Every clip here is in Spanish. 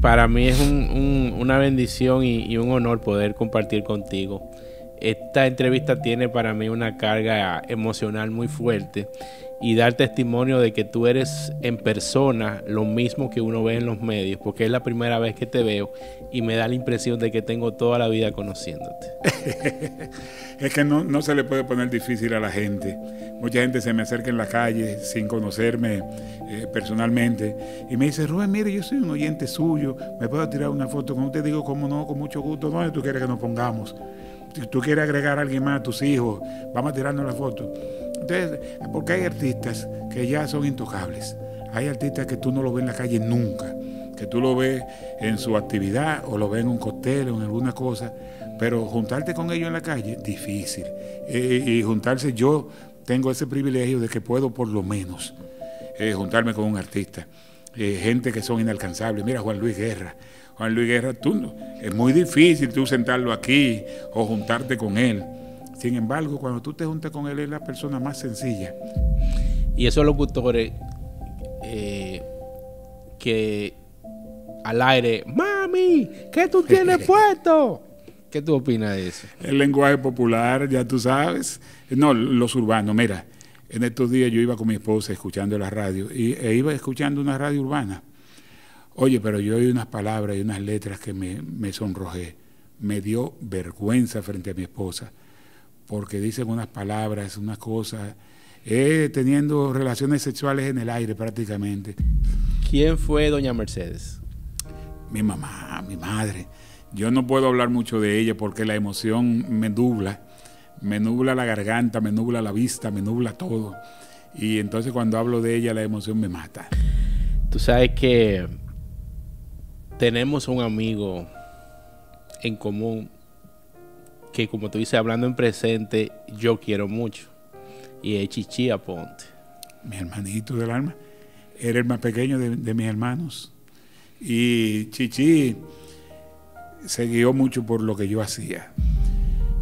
para mí es una bendición y, y, un honor poder compartir contigo. Esta entrevista tiene para mí una carga emocional muy fuerte y dar testimonio de que tú eres en persona lo mismo que uno ve en los medios, porque es la primera vez que te veo y me da la impresión de que tengo toda la vida conociéndote. es que no, se le puede poner difícil a la gente. Mucha gente se me acerca en la calle sin conocerme eh, personalmente y me dice, Rubén, mire, yo soy un oyente suyo, me puedo tirar una foto como te digo, como no, con mucho gusto, ¿dónde tú quieres que nos pongamos? Si tú quieres agregar a alguien más, a tus hijos, vamos a tirarnos la foto entonces, porque hay artistas que ya son intocables. Hay artistas que tú no lo ves en la calle nunca, que tú lo ves en su actividad o lo ves en un cóctel o en alguna cosa, pero juntarte con ellos en la calle, difícil. y juntarse, yo tengo ese privilegio de que puedo por lo menos eh, juntarme con un artista. Eh, gente que son inalcanzables. Mira, Juan Luis Guerra. Juan Luis Guerra, tú, es muy difícil tú sentarlo aquí o juntarte con él. Sin embargo, cuando tú te juntas con él, es la persona más sencilla. Y esos locutores eh, que al aire, mami, ¿qué tú tienes puesto? ¿Qué tú opinas de eso? El lenguaje popular, ya tú sabes. No, los urbanos, mira, en estos días yo iba con mi esposa escuchando la radio y, e iba escuchando una radio urbana. Oye, pero yo oí unas palabras y unas letras que me, me sonrojé. Me dio vergüenza frente a mi esposa porque dicen unas palabras, unas cosas, eh, teniendo relaciones sexuales en el aire prácticamente. ¿Quién fue doña Mercedes? Mi mamá, mi madre. Yo no puedo hablar mucho de ella porque la emoción me nubla, me nubla la garganta, me nubla la vista, me nubla todo. Y entonces cuando hablo de ella la emoción me mata. Tú sabes que tenemos un amigo en común como tú dices, hablando en presente, yo quiero mucho. Y es Chichi Aponte. Mi hermanito del alma. Era el más pequeño de, mis hermanos. Y Chichi se mucho por lo que yo hacía.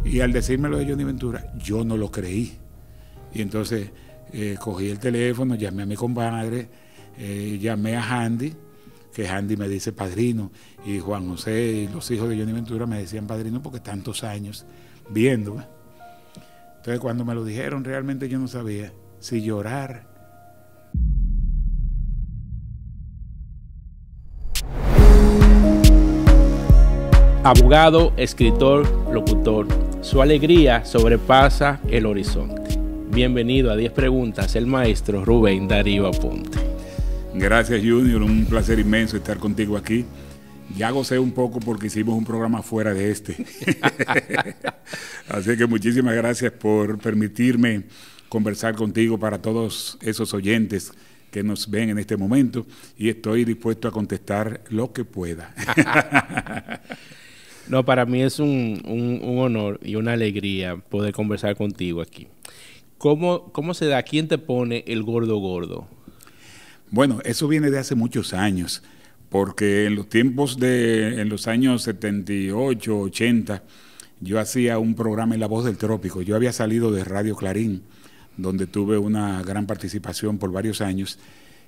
Y al decírmelo de Johnny Ventura, yo no lo creí. Y entonces eh, cogí el teléfono, llamé a mi compadre, eh, llamé a Handy que Andy me dice padrino, y Juan José y los hijos de Johnny Ventura me decían padrino porque tantos años viendo Entonces cuando me lo dijeron realmente yo no sabía si llorar. Abogado, escritor, locutor, su alegría sobrepasa el horizonte. Bienvenido a 10 preguntas, el maestro Rubén Darío Aponte. Gracias Junior, un placer inmenso estar contigo aquí. Ya gocé un poco porque hicimos un programa fuera de este. Así que muchísimas gracias por permitirme conversar contigo para todos esos oyentes que nos ven en este momento y estoy dispuesto a contestar lo que pueda. no, para mí es un, honor y una alegría poder conversar contigo aquí. ¿Cómo, ¿Cómo se da? ¿Quién te pone el gordo gordo? Bueno, eso viene de hace muchos años, porque en los tiempos de, en los años 78, 80, yo hacía un programa en La Voz del Trópico. Yo había salido de Radio Clarín, donde tuve una gran participación por varios años,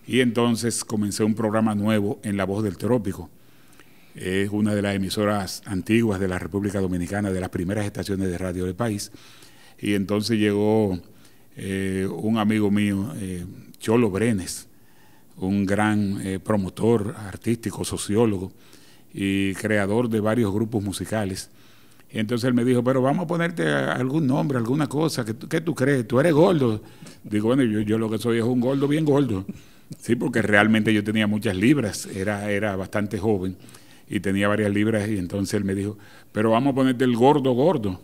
y entonces comencé un programa nuevo en La Voz del Trópico. Es una de las emisoras antiguas de la República Dominicana, de las primeras estaciones de radio del país. Y entonces llegó eh, un amigo mío, eh, Cholo Brenes, un gran eh, promotor artístico, sociólogo y creador de varios grupos musicales. Y entonces él me dijo, pero vamos a ponerte algún nombre, alguna cosa, que tú crees? ¿Tú eres gordo? Digo, bueno, yo, lo que soy es un gordo bien gordo. Sí, porque realmente yo tenía muchas libras, era, era bastante joven y tenía varias libras y entonces él me dijo, pero vamos a ponerte el gordo gordo.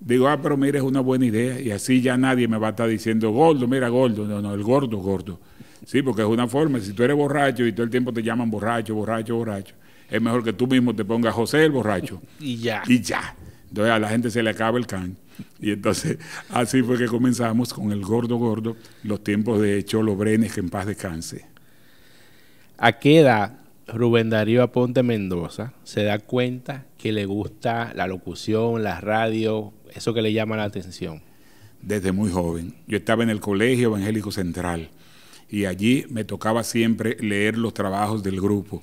Digo, ah, pero mira, es una buena idea y así ya nadie me va a estar diciendo gordo, mira gordo, no, no, el gordo gordo. Sí, porque es una forma. Si tú eres borracho y todo el tiempo te llaman borracho, borracho, borracho, es mejor que tú mismo te pongas José el borracho. y ya. Y ya. Entonces a la gente se le acaba el can. Y entonces así fue que comenzamos con el gordo gordo, los tiempos de Cholo Brenes, que en paz descanse. ¿A qué edad Rubén Darío Aponte Mendoza se da cuenta que le gusta la locución, la radio, eso que le llama la atención? Desde muy joven. Yo estaba en el Colegio Evangélico Central y allí me tocaba siempre leer los trabajos del grupo.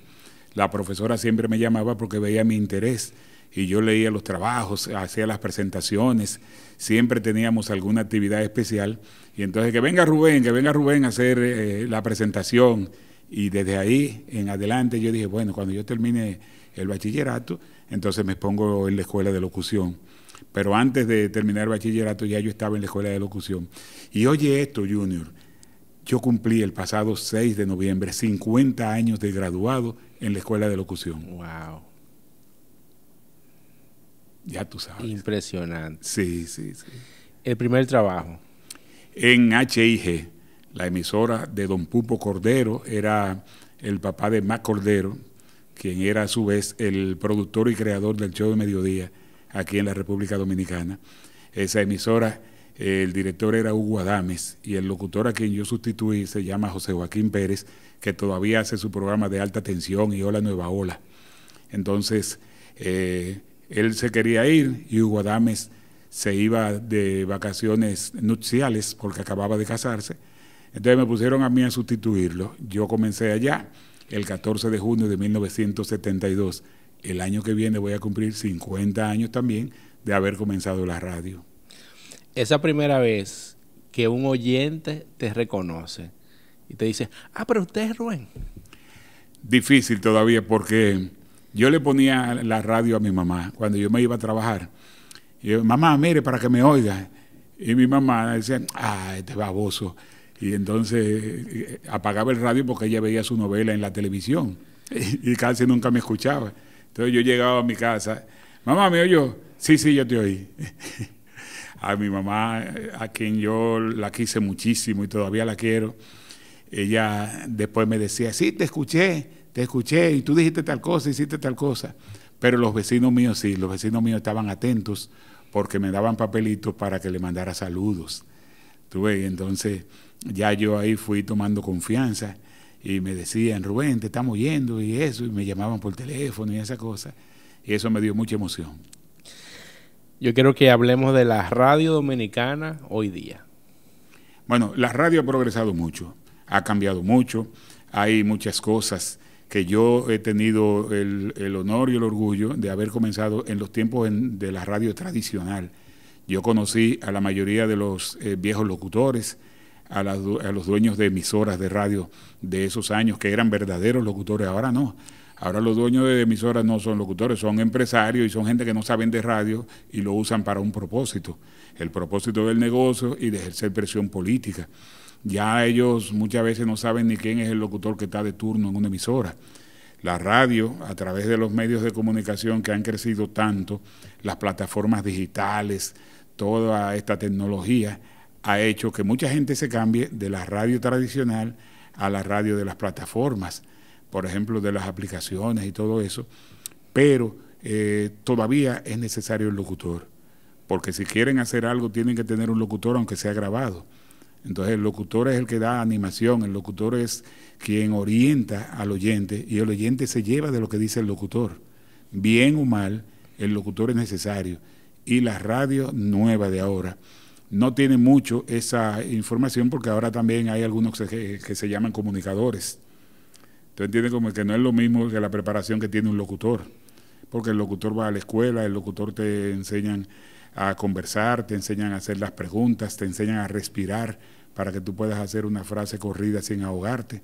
La profesora siempre me llamaba porque veía mi interés y yo leía los trabajos, hacía las presentaciones, siempre teníamos alguna actividad especial y entonces que venga Rubén, que venga Rubén a hacer eh, la presentación y desde ahí en adelante yo dije, bueno, cuando yo termine el bachillerato, entonces me pongo en la escuela de locución. Pero antes de terminar el bachillerato ya yo estaba en la escuela de locución. Y oye esto, Junior, yo cumplí el pasado 6 de noviembre 50 años de graduado en la Escuela de Locución. ¡Wow! Ya tú sabes. Impresionante. Sí, sí, sí. El primer trabajo. En HIG, la emisora de Don Pupo Cordero, era el papá de Mac Cordero, quien era a su vez el productor y creador del show de mediodía aquí en la República Dominicana. Esa emisora el director era Hugo Adames y el locutor a quien yo sustituí se llama José Joaquín Pérez, que todavía hace su programa de alta tensión y Hola Nueva Ola. Entonces, eh, él se quería ir y Hugo Adames se iba de vacaciones nupciales porque acababa de casarse. Entonces me pusieron a mí a sustituirlo. Yo comencé allá el 14 de junio de 1972. El año que viene voy a cumplir 50 años también de haber comenzado la radio esa primera vez que un oyente te reconoce y te dice, ah, pero usted es Rubén. Difícil todavía porque yo le ponía la radio a mi mamá cuando yo me iba a trabajar. Y yo, mamá, mire, para que me oiga. Y mi mamá decía, ah, este baboso. Y entonces eh, apagaba el radio porque ella veía su novela en la televisión y casi nunca me escuchaba. Entonces yo llegaba a mi casa, mamá, ¿me oyó? Sí, sí, yo te oí. a mi mamá, a quien yo la quise muchísimo y todavía la quiero, ella después me decía, sí, te escuché, te escuché, y tú dijiste tal cosa, hiciste tal cosa. Pero los vecinos míos sí, los vecinos míos estaban atentos porque me daban papelitos para que le mandara saludos. Tuve, entonces ya yo ahí fui tomando confianza y me decían, Rubén, te estamos oyendo y eso, y me llamaban por teléfono y esa cosa. Y eso me dio mucha emoción yo quiero que hablemos de la radio dominicana hoy día. Bueno, la radio ha progresado mucho, ha cambiado mucho, hay muchas cosas que yo he tenido el, honor y el orgullo de haber comenzado en los tiempos de la radio tradicional. Yo conocí a la mayoría de los eh, viejos locutores, a, a, los dueños de emisoras de radio de esos años, que eran verdaderos locutores, ahora no. Ahora los dueños de emisoras no son locutores, son empresarios y son gente que no saben de radio y lo usan para un propósito, el propósito del negocio y de ejercer presión política. Ya ellos muchas veces no saben ni quién es el locutor que está de turno en una emisora. La radio, a través de los medios de comunicación que han crecido tanto, las plataformas digitales, toda esta tecnología, ha hecho que mucha gente se cambie de la radio tradicional a la radio de las plataformas por ejemplo, de las aplicaciones y todo eso, pero eh, todavía es necesario el locutor, porque si quieren hacer algo tienen que tener un locutor aunque sea grabado. Entonces el locutor es el que da animación, el locutor es quien orienta al oyente y el oyente se lleva de lo que dice el locutor. Bien o mal, el locutor es necesario. Y la radio nueva de ahora no tiene mucho esa información porque ahora también hay algunos que, que se llaman comunicadores. ¿Te como que no es lo mismo que la preparación que tiene un locutor, porque el locutor va a la escuela, el locutor te enseñan a conversar, te enseñan a hacer las preguntas, te enseñan a respirar para que tú puedas hacer una frase corrida sin ahogarte.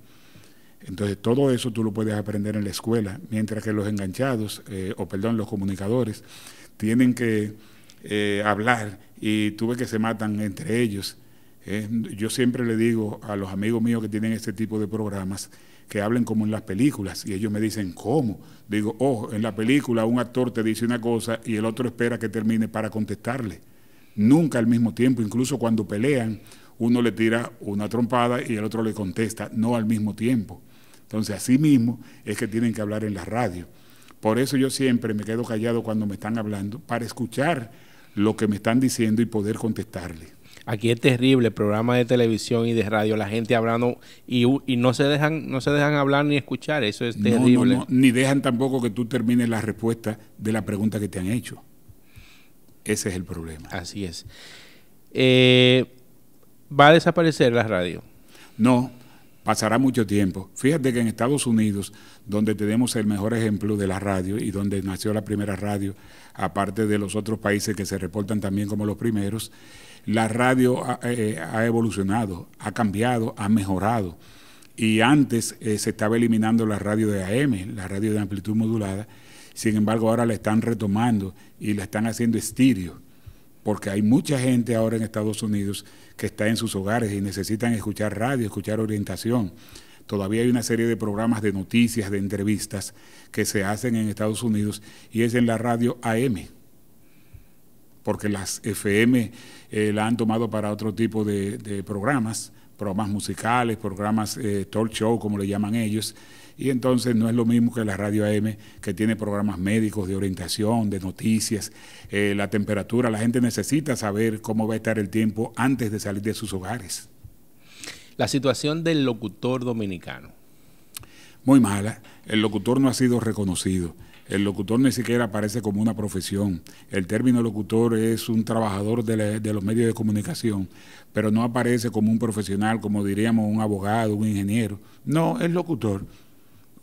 Entonces todo eso tú lo puedes aprender en la escuela, mientras que los enganchados, eh, o perdón, los comunicadores, tienen que eh, hablar y tuve que se matan entre ellos. Eh. yo siempre le digo a los amigos míos que tienen este tipo de programas que hablen como en las películas. Y ellos me dicen, ¿cómo? Digo, oh, en la película un actor te dice una cosa y el otro espera que termine para contestarle. Nunca al mismo tiempo, incluso cuando pelean, uno le tira una trompada y el otro le contesta, no al mismo tiempo. Entonces, así mismo es que tienen que hablar en la radio. Por eso yo siempre me quedo callado cuando me están hablando, para escuchar lo que me están diciendo y poder contestarle. Aquí es terrible, programa de televisión y de radio, la gente hablando y, no se dejan no se dejan hablar ni escuchar, eso es terrible. ni dejan tampoco que tú termines la respuesta de la pregunta que te han hecho. Ese es el problema. Así es. Eh, ¿Va a desaparecer la radio? No, pasará mucho tiempo. Fíjate que en Estados Unidos, donde tenemos el mejor ejemplo de la radio y donde nació la primera radio, aparte de los otros países que se reportan también como los primeros, la radio eh, ha, evolucionado, ha cambiado, ha mejorado. Y antes eh, se estaba eliminando la radio de AM, la radio de amplitud modulada. Sin embargo, ahora la están retomando y la están haciendo estirio porque hay mucha gente ahora en Estados Unidos que está en sus hogares y necesitan escuchar radio, escuchar orientación. Todavía hay una serie de programas de noticias, de entrevistas que se hacen en Estados Unidos y es en la radio AM, porque las FM eh, la han tomado para otro tipo de, programas, programas musicales, programas eh, talk show, como le llaman ellos. Y entonces no es lo mismo que la radio AM, que tiene programas médicos de orientación, de noticias, eh, la temperatura. La gente necesita saber cómo va a estar el tiempo antes de salir de sus hogares. La situación del locutor dominicano. Muy mala. El locutor no ha sido reconocido. El locutor ni siquiera aparece como una profesión. El término locutor es un trabajador de, los medios de comunicación, pero no aparece como un profesional, como diríamos un abogado, un ingeniero. No, es locutor.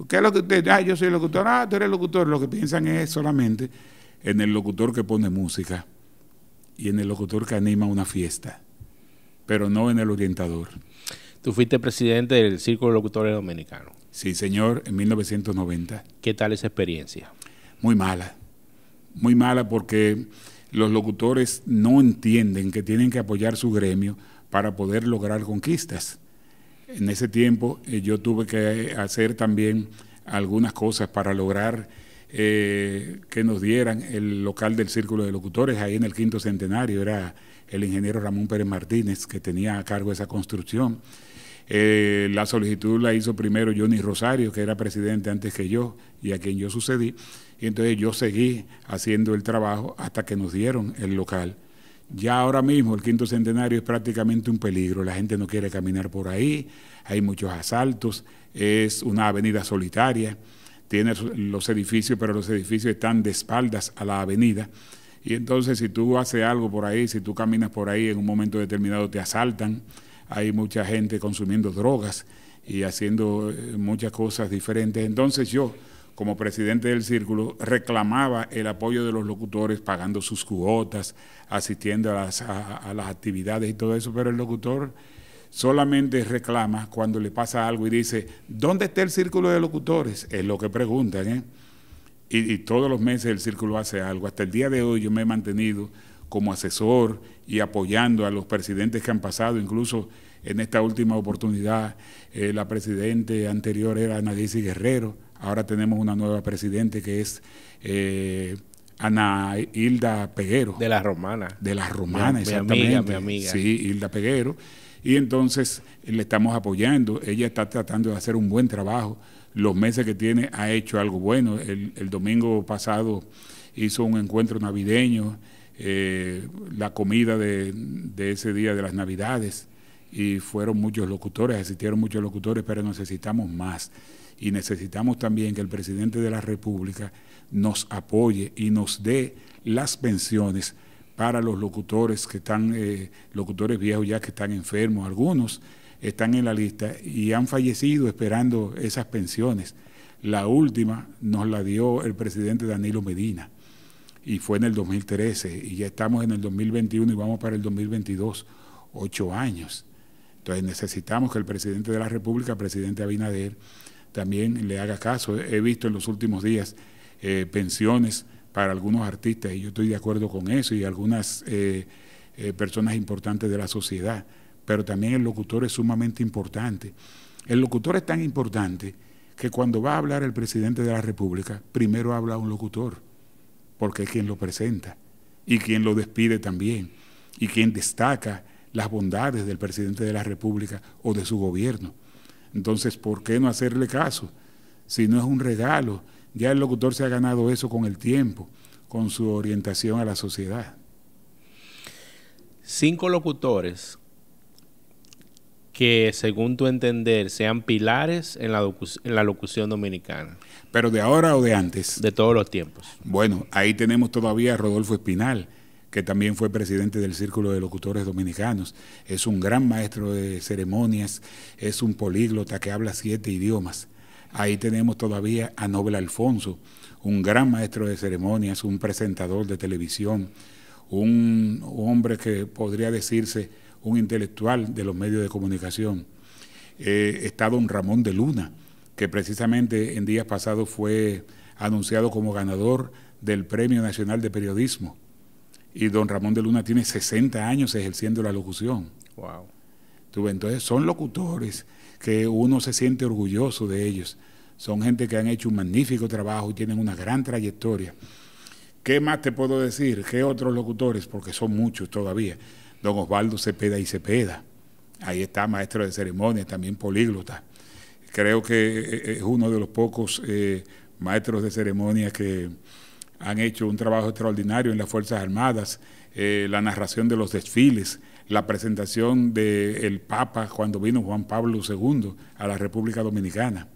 ¿Qué es lo que usted? Ah, yo soy locutor. Ah, tú eres locutor. Lo que piensan es solamente en el locutor que pone música y en el locutor que anima una fiesta, pero no en el orientador. Tú fuiste presidente del Círculo de Locutores Dominicanos. Sí, señor, en 1990. ¿Qué tal esa experiencia? Muy mala, muy mala porque los locutores no entienden que tienen que apoyar su gremio para poder lograr conquistas. En ese tiempo eh, yo tuve que eh, hacer también algunas cosas para lograr eh, que nos dieran el local del Círculo de Locutores, ahí en el quinto centenario, era el ingeniero Ramón Pérez Martínez que tenía a cargo esa construcción. Eh, la solicitud la hizo primero Johnny Rosario, que era presidente antes que yo y a quien yo sucedí. Y entonces yo seguí haciendo el trabajo hasta que nos dieron el local. Ya ahora mismo el quinto centenario es prácticamente un peligro, la gente no quiere caminar por ahí, hay muchos asaltos, es una avenida solitaria, tiene los edificios, pero los edificios están de espaldas a la avenida. Y entonces si tú haces algo por ahí, si tú caminas por ahí en un momento determinado te asaltan hay mucha gente consumiendo drogas y haciendo eh, muchas cosas diferentes. Entonces yo, como presidente del círculo, reclamaba el apoyo de los locutores pagando sus cuotas, asistiendo a las, actividades y todo eso, pero el locutor solamente reclama cuando le pasa algo y dice, ¿dónde está el círculo de locutores? Es lo que preguntan, ¿eh? y todos los meses el círculo hace algo. Hasta el día de hoy yo me he mantenido como asesor y apoyando a los presidentes que han pasado, incluso en esta última oportunidad eh, la presidente anterior era Ana Guerrero, ahora tenemos una nueva presidente que es eh, Ana Hilda Peguero. De la Romana. De la Romana, exactamente. Mi amiga, Sí, Hilda Peguero. Y entonces le estamos apoyando, ella está tratando de hacer un buen trabajo, los meses que tiene ha hecho algo bueno, el domingo pasado hizo un encuentro navideño, eh, la comida de, ese día de las Navidades y fueron muchos locutores, asistieron muchos locutores, pero necesitamos más. Y necesitamos también que el presidente de la República nos apoye y nos dé las pensiones para los locutores que están, eh, locutores viejos ya que están enfermos, algunos están en la lista y han fallecido esperando esas pensiones. La última nos la dio el presidente Danilo Medina y fue en el 2013 y ya estamos en el 2021 y vamos para el 2022, ocho años. Entonces necesitamos que el presidente de la República, presidente Abinader, también le haga caso. He visto en los últimos días eh, pensiones para algunos artistas y yo estoy de acuerdo con eso y algunas eh, eh, personas importantes de la sociedad, pero también el locutor es sumamente importante. El locutor es tan importante que cuando va a hablar el presidente de la República, primero habla un locutor porque es quien lo presenta y quien lo despide también y quien destaca las bondades del presidente de la República o de su gobierno. Entonces, ¿por qué no hacerle caso? Si no es un regalo, ya el locutor se ha ganado eso con el tiempo, con su orientación a la sociedad. Cinco locutores que, según tu entender, sean pilares en la, locución dominicana. ¿Pero de ahora o de antes? De todos los tiempos. Bueno, ahí tenemos todavía a Rodolfo Espinal, que también fue presidente del Círculo de Locutores Dominicanos. Es un gran maestro de ceremonias, es un políglota que habla siete idiomas. Ahí tenemos todavía a Nobel Alfonso, un gran maestro de ceremonias, un presentador de televisión, un hombre que podría decirse un intelectual de los medios de comunicación. Eh, está don Ramón de Luna, que precisamente en días pasados fue anunciado como ganador del Premio Nacional de Periodismo. Y don Ramón de Luna tiene 60 años ejerciendo la locución. Wow. Entonces son locutores que uno se siente orgulloso de ellos. Son gente que han hecho un magnífico trabajo y tienen una gran trayectoria. ¿Qué más te puedo decir? ¿Qué otros locutores? Porque son muchos todavía don Osvaldo Cepeda y Cepeda. Ahí está maestro de ceremonia, también políglota. Creo que eh, eh, es uno de los pocos eh, maestros de ceremonia que han hecho un trabajo extraordinario en las Fuerzas Armadas, la narración de los desfiles, la presentación del Papa cuando vino Juan Pablo II a la República Dominicana.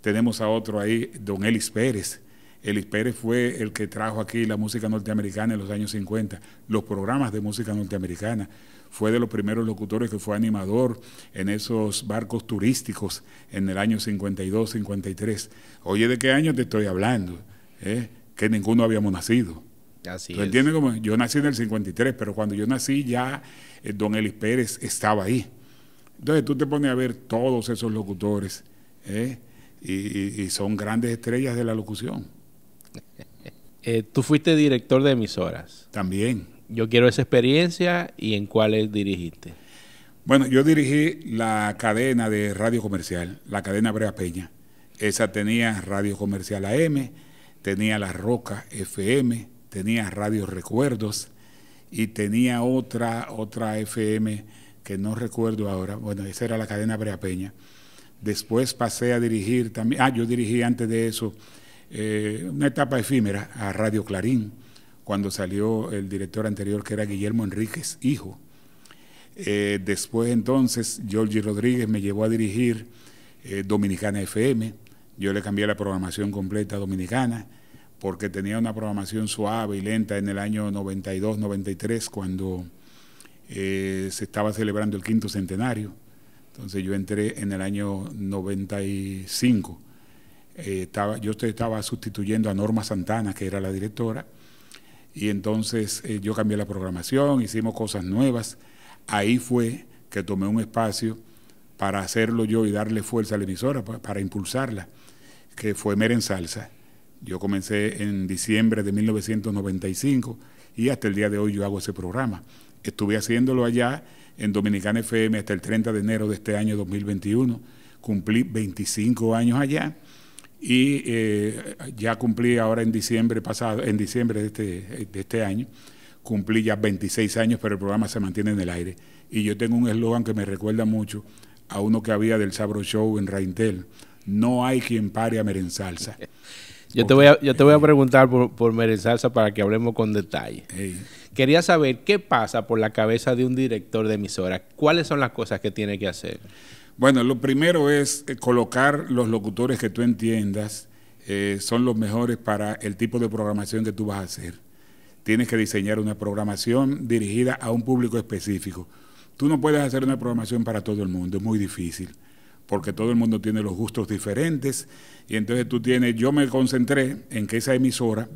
Tenemos a otro ahí, don Elis Pérez, Elis Pérez fue el que trajo aquí la música norteamericana en los años 50, los programas de música norteamericana. Fue de los primeros locutores que fue animador en esos barcos turísticos en el año 52, 53. Oye, ¿de qué año te estoy hablando? Eh, que ninguno habíamos nacido. Así Yo nací en el 53, pero cuando yo nací ya eh, don Elis Pérez estaba ahí. Entonces tú te pones a ver todos esos locutores eh, y son grandes estrellas de la locución. Eh, tú fuiste director de emisoras. También. Yo quiero esa experiencia y en cuáles dirigiste. Bueno, yo dirigí la cadena de radio comercial, la cadena Brea Peña. Esa tenía radio comercial AM, tenía La Roca FM, tenía Radio Recuerdos y tenía otra, otra FM que no recuerdo ahora. Bueno, esa era la cadena Brea Peña. Después pasé a dirigir también, ah, yo dirigí antes de eso eh, una etapa efímera a Radio Clarín, cuando salió el director anterior que era Guillermo Enríquez, hijo. Eh, después entonces, Giorgi Rodríguez me llevó a dirigir eh, Dominicana FM, yo le cambié la programación completa a Dominicana, porque tenía una programación suave y lenta en el año 92-93, cuando se estaba celebrando el quinto centenario. Entonces yo entré en el año 95 estaba, yo estaba sustituyendo a Norma Santana, que era la directora, y entonces eh, yo cambié la programación, hicimos cosas nuevas. Ahí fue que tomé un espacio para hacerlo yo y darle fuerza a la emisora, para, para impulsarla, que fue Meren Salsa. Yo comencé en diciembre de 1995 y hasta el día de hoy yo hago ese programa. Estuve haciéndolo allá en Dominicana FM hasta el 30 de enero de este año 2021. Cumplí 25 años allá y eh, ya cumplí ahora en diciembre pasado, en diciembre de este, este año, cumplí ya 26 años, pero el programa se mantiene en el aire. Y yo tengo un eslogan que me recuerda mucho a uno que había del Sabro Show en Raintel. No hay quien pare a Merenzalsa. yo, te voy a, yo te voy a preguntar por, por Salsa para que hablemos con detalle. Quería saber qué pasa por la cabeza de un director de emisora. ¿Cuáles son las cosas que tiene que hacer? Bueno, lo primero es eh, colocar los locutores que tú entiendas eh, son los mejores para el tipo de programación que tú vas a hacer. Tienes que diseñar una programación dirigida a un público específico. Tú no puedes hacer una programación para todo el mundo, es muy difícil, porque todo el mundo tiene los gustos diferentes y entonces tú tienes, yo me concentré en que esa emisora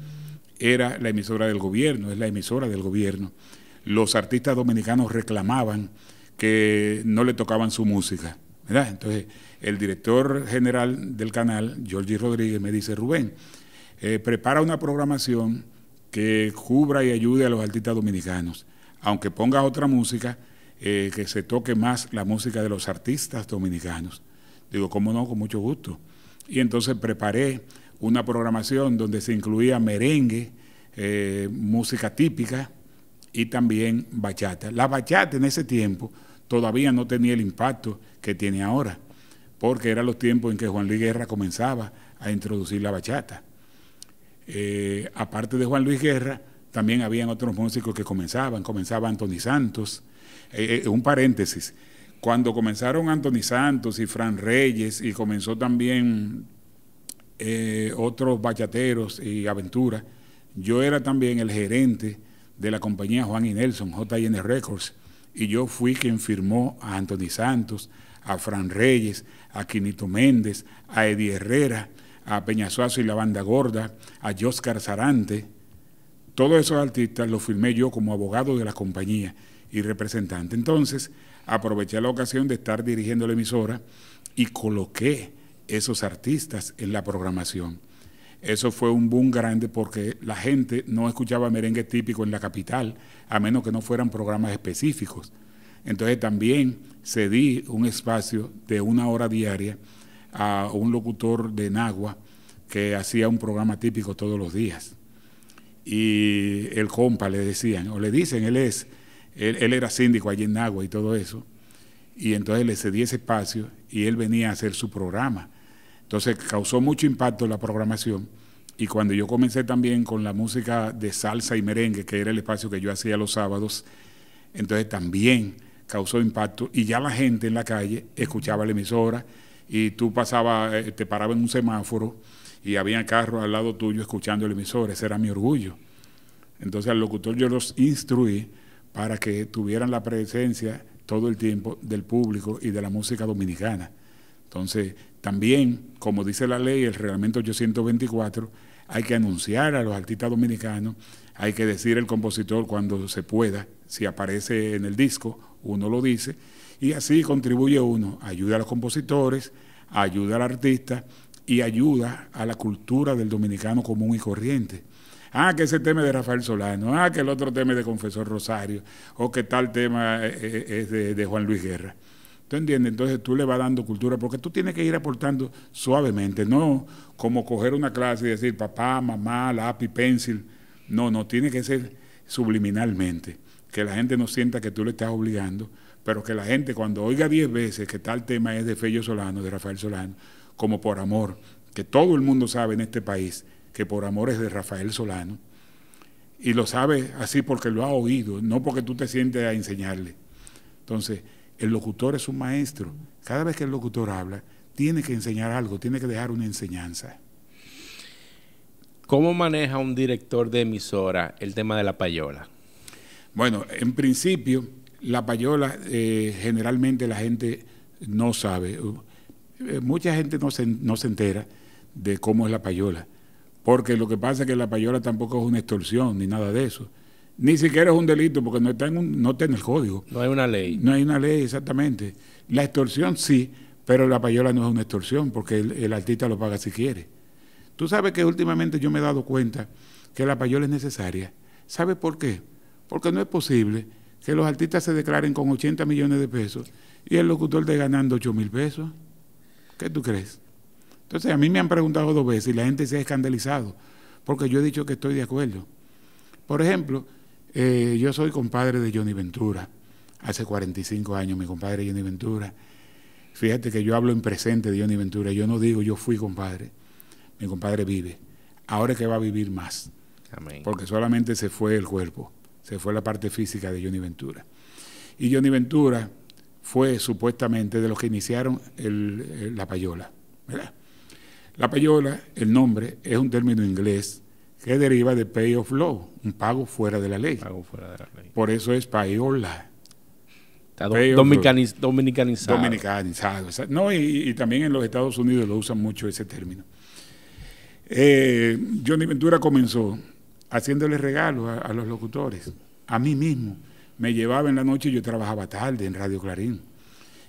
era la emisora del gobierno, es la emisora del gobierno. Los artistas dominicanos reclamaban que no le tocaban su música entonces, el director general del canal, Jorge Rodríguez, me dice, Rubén, eh, prepara una programación que cubra y ayude a los artistas dominicanos, aunque pongas otra música, eh, que se toque más la música de los artistas dominicanos. Digo, ¿cómo no? Con mucho gusto. Y entonces preparé una programación donde se incluía merengue, eh, música típica y también bachata. La bachata en ese tiempo todavía no tenía el impacto que tiene ahora, porque eran los tiempos en que Juan Luis Guerra comenzaba a introducir la bachata. Eh, aparte de Juan Luis Guerra, también habían otros músicos que comenzaban, comenzaba Anthony Santos. Eh, eh, un paréntesis, cuando comenzaron Anthony Santos y Fran Reyes y comenzó también otros bachateros y aventuras, yo era también el gerente de la compañía Juan y Nelson, JN Records y yo fui quien firmó a Anthony Santos, a Fran Reyes, a Quinito Méndez, a Eddie Herrera, a Peñasuazo y la Banda Gorda, a Joscar Zarante. Todos esos artistas los firmé yo como abogado de la compañía y representante. Entonces, aproveché la ocasión de estar dirigiendo la emisora y coloqué esos artistas en la programación eso fue un boom grande porque la gente no escuchaba merengue típico en la capital, a menos que no fueran programas específicos. Entonces también cedí un espacio de una hora diaria a un locutor de Nagua que hacía un programa típico todos los días. Y el compa le decían, o le dicen, él es, él, era síndico allí en Nagua y todo eso. Y entonces le cedí ese espacio y él venía a hacer su programa entonces causó mucho impacto la programación y cuando yo comencé también con la música de salsa y merengue, que era el espacio que yo hacía los sábados, entonces también causó impacto y ya la gente en la calle escuchaba la emisora y tú pasaba, eh, te parabas en un semáforo y había carros al lado tuyo escuchando la emisora, ese era mi orgullo. Entonces al locutor yo los instruí para que tuvieran la presencia todo el tiempo del público y de la música dominicana. Entonces también, como dice la ley, el reglamento 824, hay que anunciar a los artistas dominicanos, hay que decir el compositor cuando se pueda, si aparece en el disco, uno lo dice, y así contribuye uno, ayuda a los compositores, ayuda al artista y ayuda a la cultura del dominicano común y corriente. Ah, que ese tema es de Rafael Solano, ah, que el otro tema es de Confesor Rosario, o que tal tema eh, eh, es de Juan Luis Guerra. ¿Tú entiendes? Entonces tú le vas dando cultura, porque tú tienes que ir aportando suavemente, no como coger una clase y decir papá, mamá, lápiz, pencil. No, no, tiene que ser subliminalmente, que la gente no sienta que tú le estás obligando, pero que la gente cuando oiga diez veces que tal tema es de Fello Solano, de Rafael Solano, como por amor, que todo el mundo sabe en este país que por amor es de Rafael Solano, y lo sabe así porque lo ha oído, no porque tú te sientes a enseñarle. Entonces, el locutor es un maestro. Cada vez que el locutor habla, tiene que enseñar algo, tiene que dejar una enseñanza. ¿Cómo maneja un director de emisora el tema de la payola? Bueno, en principio, la payola eh, generalmente la gente no sabe. Uh, eh, mucha gente no no se entera de cómo es la payola, porque lo que pasa es que la payola tampoco es una extorsión ni nada de eso. Ni siquiera es un delito porque no está, en no el código. No hay una ley. No hay una ley, exactamente. La extorsión sí, pero la payola no es una extorsión porque el, artista lo paga si quiere. Tú sabes que últimamente yo me he dado cuenta que la payola es necesaria. ¿Sabes por qué? Porque no es posible que los artistas se declaren con 80 millones de pesos y el locutor de ganando 8 mil pesos. ¿Qué tú crees? Entonces a mí me han preguntado dos veces y la gente se ha escandalizado porque yo he dicho que estoy de acuerdo. Por ejemplo, eh, yo soy compadre de Johnny Ventura, hace 45 años mi compadre Johnny Ventura. Fíjate que yo hablo en presente de Johnny Ventura, yo no digo yo fui compadre, mi compadre vive. Ahora es que va a vivir más, Amén. porque solamente se fue el cuerpo, se fue la parte física de Johnny Ventura. Y Johnny Ventura fue supuestamente de los que iniciaron la payola. La payola, el nombre, es un término inglés que deriva de pay of law, un pago fuera de la ley. Pago fuera de la ley. Por eso es payola. Está dominicanizado. Dominicanizado. No, y, también en los Estados Unidos lo usan mucho ese término. Eh, Johnny Ventura comenzó haciéndole regalos a, los locutores, a mí mismo. Me llevaba en la noche y yo trabajaba tarde en Radio Clarín.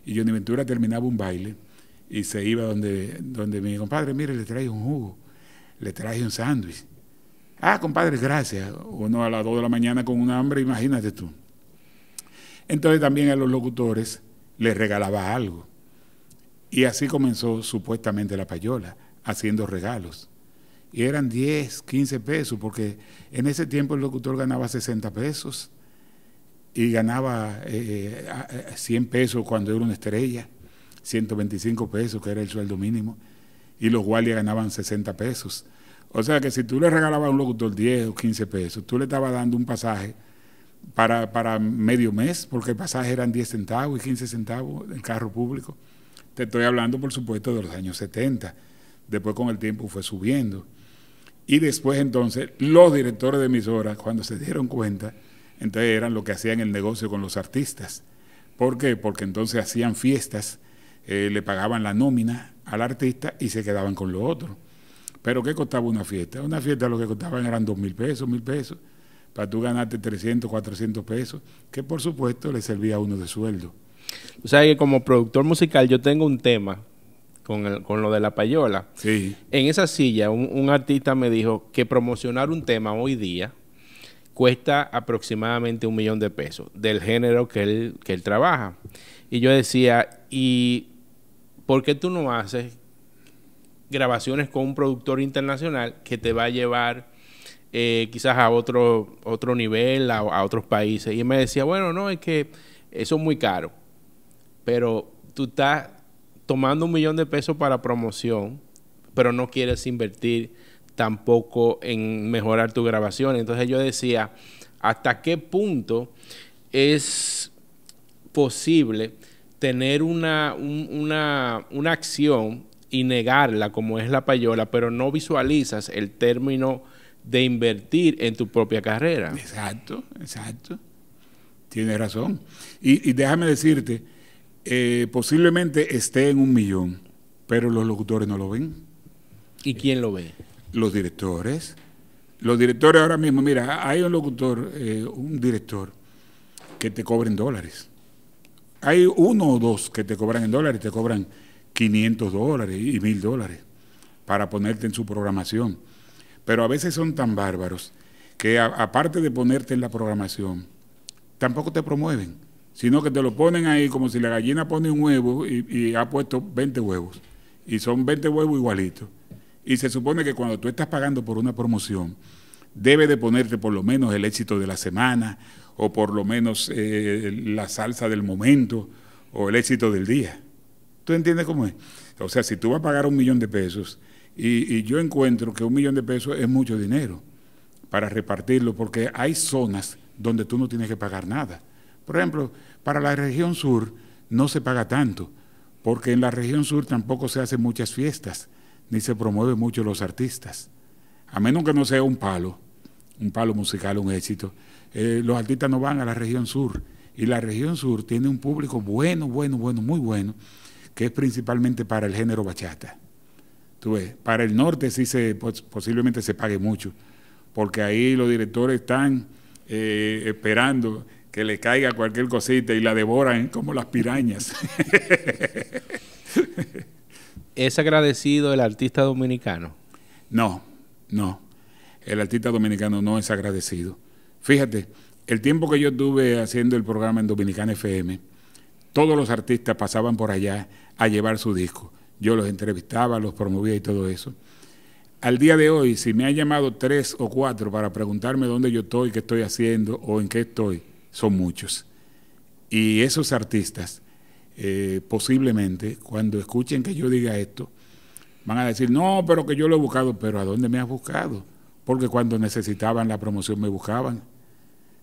Y Johnny Ventura terminaba un baile y se iba donde, donde mi compadre, mire, le traje un jugo, le traje un sándwich Ah, compadre, gracias. Uno a las 2 de la mañana con un hambre, imagínate tú. Entonces también a los locutores les regalaba algo. Y así comenzó supuestamente la payola, haciendo regalos. Y eran 10, 15 pesos, porque en ese tiempo el locutor ganaba 60 pesos y ganaba 100 eh, eh, eh, pesos cuando era una estrella, 125 pesos, que era el sueldo mínimo, y los guardias ganaban 60 pesos. O sea que si tú le regalabas a un locutor 10 o 15 pesos, tú le estabas dando un pasaje para, medio mes, porque el pasaje eran 10 centavos y 15 centavos en carro público. Te estoy hablando, por supuesto, de los años 70. Después con el tiempo fue subiendo. Y después entonces los directores de emisoras, cuando se dieron cuenta, entonces eran los que hacían el negocio con los artistas. ¿Por qué? Porque entonces hacían fiestas, eh, le pagaban la nómina al artista y se quedaban con lo otro. Pero ¿qué costaba una fiesta? Una fiesta lo que costaban eran dos mil pesos, mil pesos, para tú ganarte 300, 400 pesos, que por supuesto le servía a uno de sueldo. O sea que como productor musical yo tengo un tema con, el, con lo de la payola. Sí. En esa silla un, artista me dijo que promocionar un tema hoy día cuesta aproximadamente un millón de pesos del género que él, que él trabaja. Y yo decía, ¿y por qué tú no haces grabaciones con un productor internacional que te va a llevar eh, quizás a otro, otro nivel, a, otros países. Y me decía, bueno, no, es que eso es muy caro, pero tú estás tomando un millón de pesos para promoción, pero no quieres invertir tampoco en mejorar tu grabación. Entonces yo decía, ¿hasta qué punto es posible tener una, una, una acción y negarla como es la payola, pero no visualizas el término de invertir en tu propia carrera. Exacto, exacto. Tienes razón. Y, déjame decirte, eh, posiblemente esté en un millón, pero los locutores no lo ven. ¿Y quién lo ve? Los directores. Los directores ahora mismo, mira, hay un locutor, eh, un director, que te en dólares. Hay uno o dos que te cobran en dólares, te cobran 500 dólares y 1000 dólares para ponerte en su programación. Pero a veces son tan bárbaros que aparte de ponerte en la programación, tampoco te promueven, sino que te lo ponen ahí como si la gallina pone un huevo y, ha puesto 20 huevos. Y son 20 huevos igualitos. Y se supone que cuando tú estás pagando por una promoción, debe de ponerte por lo menos el éxito de la semana o por lo menos eh, la salsa del momento o el éxito del día. ¿Tú entiendes cómo es? O sea, si tú vas a pagar un millón de pesos y, yo encuentro que un millón de pesos es mucho dinero para repartirlo, porque hay zonas donde tú no tienes que pagar nada. Por ejemplo, para la región sur no se paga tanto, porque en la región sur tampoco se hacen muchas fiestas, ni se promueven mucho los artistas. A menos que no sea un palo, un palo musical, un éxito, eh, los artistas no van a la región sur. Y la región sur tiene un público bueno, bueno, bueno, muy bueno, que es principalmente para el género bachata. Tú ves, para el norte sí se, posiblemente se pague mucho, porque ahí los directores están eh, esperando que le caiga cualquier cosita y la devoran como las pirañas. ¿Es agradecido el artista dominicano? No, no. El artista dominicano no es agradecido. Fíjate, el tiempo que yo estuve haciendo el programa en Dominicana FM, todos los artistas pasaban por allá a llevar su disco. Yo los entrevistaba, los promovía y todo eso. Al día de hoy, si me han llamado tres o cuatro para preguntarme dónde yo estoy, qué estoy haciendo o en qué estoy, son muchos. Y esos artistas, eh, posiblemente, cuando escuchen que yo diga esto, van a decir, no, pero que yo lo he buscado, pero ¿a dónde me has buscado? Porque cuando necesitaban la promoción me buscaban.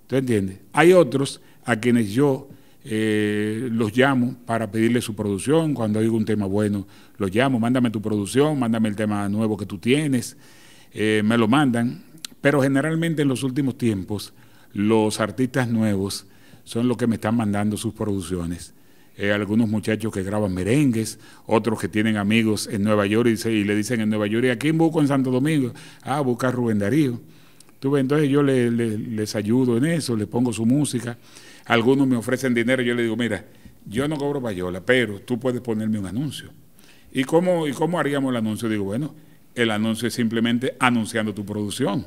¿Tú entiendes? Hay otros a quienes yo eh, los llamo para pedirle su producción, cuando oigo un tema bueno, los llamo, mándame tu producción, mándame el tema nuevo que tú tienes, eh, me lo mandan, pero generalmente en los últimos tiempos los artistas nuevos son los que me están mandando sus producciones. Eh, algunos muchachos que graban merengues, otros que tienen amigos en Nueva York y, le dicen en Nueva York, ¿y a quién busco en Santo Domingo? Ah, busca Rubén Darío. entonces yo les ayudo en eso, les pongo su música algunos me ofrecen dinero, yo le digo, mira, yo no cobro payola, pero tú puedes ponerme un anuncio. ¿Y cómo, ¿Y cómo haríamos el anuncio? Digo, bueno, el anuncio es simplemente anunciando tu producción.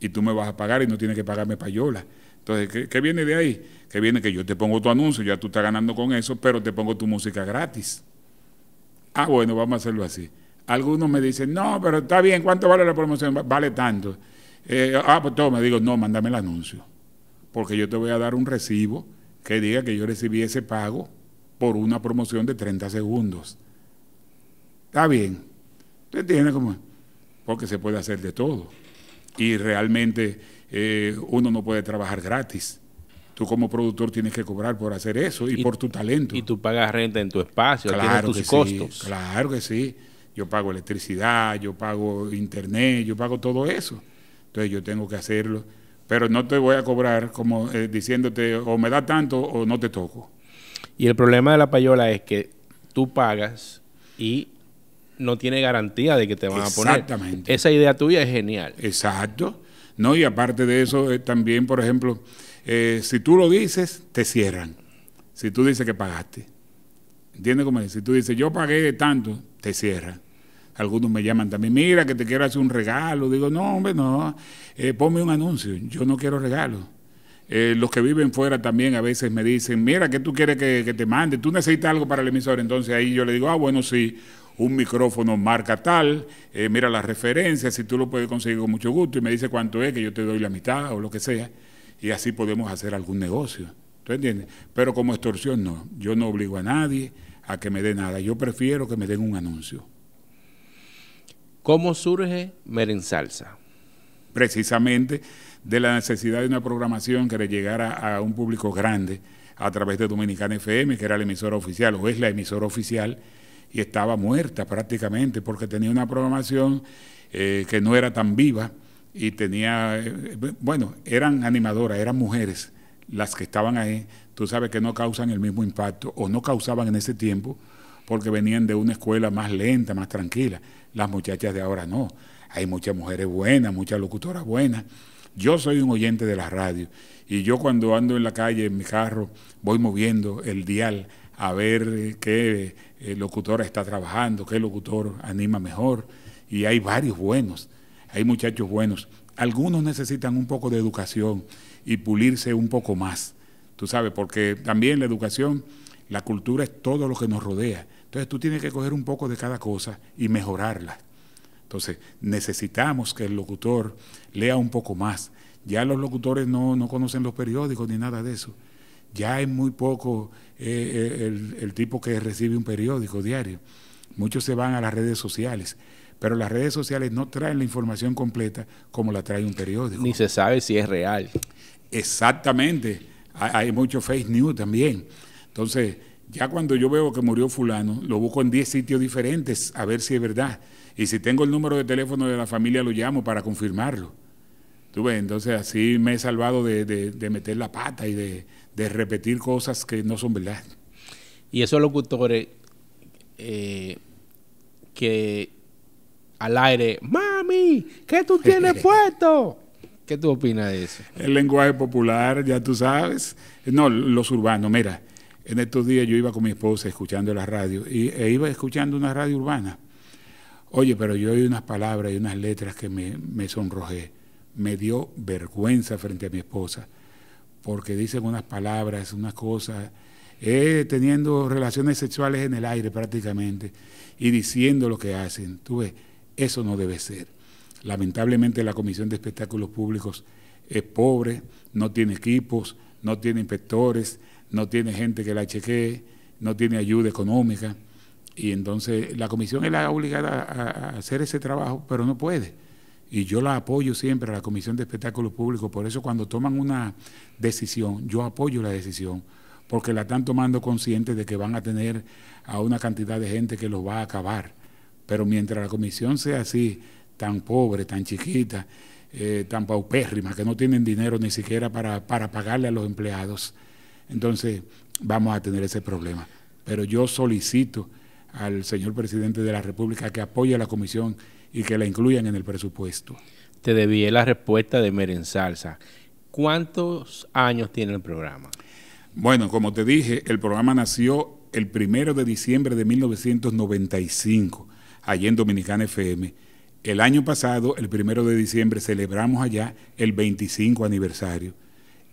Y tú me vas a pagar y no tienes que pagarme payola. Entonces, ¿qué, viene de ahí? Que viene que yo te pongo tu anuncio, ya tú estás ganando con eso, pero te pongo tu música gratis. Ah, bueno, vamos a hacerlo así. Algunos me dicen, no, pero está bien, ¿cuánto vale la promoción? Vale tanto. Eh, ah, pues me digo, no, mándame el anuncio porque yo te voy a dar un recibo que diga que yo recibí ese pago por una promoción de 30 segundos. Está bien. ¿Tú entiendes cómo? Porque se puede hacer de todo. Y realmente eh, uno no puede trabajar gratis. Tú como productor tienes que cobrar por hacer eso y, por tu talento. Y tú pagas renta en tu espacio, claro tus que Sí, claro que sí. Yo pago electricidad, yo pago internet, yo pago todo eso. Entonces yo tengo que hacerlo pero no te voy a cobrar como eh, diciéndote o me da tanto o no te toco. Y el problema de la payola es que tú pagas y no tiene garantía de que te van a poner. Exactamente. Esa idea tuya es genial. Exacto. No, y aparte de eso, eh, también, por ejemplo, eh, si tú lo dices, te cierran. Si tú dices que pagaste. ¿Entiendes cómo es? Si tú dices, yo pagué tanto, te cierran. Algunos me llaman también, mira que te quiero hacer un regalo. Digo, no, hombre, no, eh, ponme un anuncio, yo no quiero regalo eh, los que viven fuera también a veces me dicen, mira, que tú quieres que, te mande? ¿Tú necesitas algo para el emisor? Entonces ahí yo le digo, ah, bueno, sí, un micrófono marca tal, eh, mira las referencias, si tú lo puedes conseguir con mucho gusto y me dice cuánto es, que yo te doy la mitad o lo que sea, y así podemos hacer algún negocio. ¿Tú entiendes? Pero como extorsión no, yo no obligo a nadie a que me dé nada, yo prefiero que me den un anuncio. ¿Cómo surge Salsa? Precisamente de la necesidad de una programación que le llegara a un público grande a través de Dominicana FM, que era la emisora oficial o es la emisora oficial, y estaba muerta prácticamente porque tenía una programación eh, que no era tan viva y tenía, eh, bueno, eran animadoras, eran mujeres las que estaban ahí, tú sabes que no causan el mismo impacto o no causaban en ese tiempo porque venían de una escuela más lenta, más tranquila. Las muchachas de ahora no. Hay muchas mujeres buenas, muchas locutoras buenas. Yo soy un oyente de la radio y yo cuando ando en la calle, en mi carro, voy moviendo el dial a ver qué eh, locutora está trabajando, qué locutor anima mejor. Y hay varios buenos, hay muchachos buenos. Algunos necesitan un poco de educación y pulirse un poco más, tú sabes, porque también la educación la cultura es todo lo que nos rodea. Entonces tú tienes que coger un poco de cada cosa y mejorarla. Entonces necesitamos que el locutor lea un poco más. Ya los locutores no, conocen los periódicos ni nada de eso. Ya es muy poco eh, eh, el, tipo que recibe un periódico diario. Muchos se van a las redes sociales pero las redes sociales no traen la información completa como la trae un periódico. Ni se sabe si es real. Exactamente. Hay, mucho fake news también. Entonces, ya cuando yo veo que murió fulano, lo busco en 10 sitios diferentes a ver si es verdad. Y si tengo el número de teléfono de la familia, lo llamo para confirmarlo. ¿Tú Entonces así me he salvado de, meter la pata y de, repetir cosas que no son verdad. Y esos locutores eh, que al aire, mami, ¿qué tú tienes puesto? ¿Qué tú opinas de eso? El lenguaje popular, ya tú sabes. No, los urbanos, mira. En estos días yo iba con mi esposa escuchando la radio y, e iba escuchando una radio urbana. Oye, pero yo oí unas palabras y unas letras que me, me sonrojé. Me dio vergüenza frente a mi esposa, porque dicen unas palabras, unas cosas, eh, teniendo relaciones sexuales en el aire prácticamente y diciendo lo que hacen. Tú ves, eso no debe ser. Lamentablemente la Comisión de Espectáculos Públicos es pobre, no tiene equipos, no tiene inspectores, no tiene gente que la chequee, no tiene ayuda económica. Y entonces la comisión es la obligada a, hacer ese trabajo, pero no puede. Y yo la apoyo siempre a la Comisión de Espectáculos Públicos. Por eso cuando toman una decisión, yo apoyo la decisión, porque la están tomando conscientes de que van a tener a una cantidad de gente que los va a acabar. Pero mientras la comisión sea así, tan pobre, tan chiquita, eh, tan paupérrima, que no tienen dinero ni siquiera para, para pagarle a los empleados, entonces, vamos a tener ese problema. Pero yo solicito al señor presidente de la República que apoye a la comisión y que la incluyan en el presupuesto. Te debí la respuesta de Salsa. ¿Cuántos años tiene el programa? Bueno, como te dije, el programa nació el primero de diciembre de 1995, allí en Dominicana FM. El año pasado, el primero de diciembre, celebramos allá el 25 aniversario.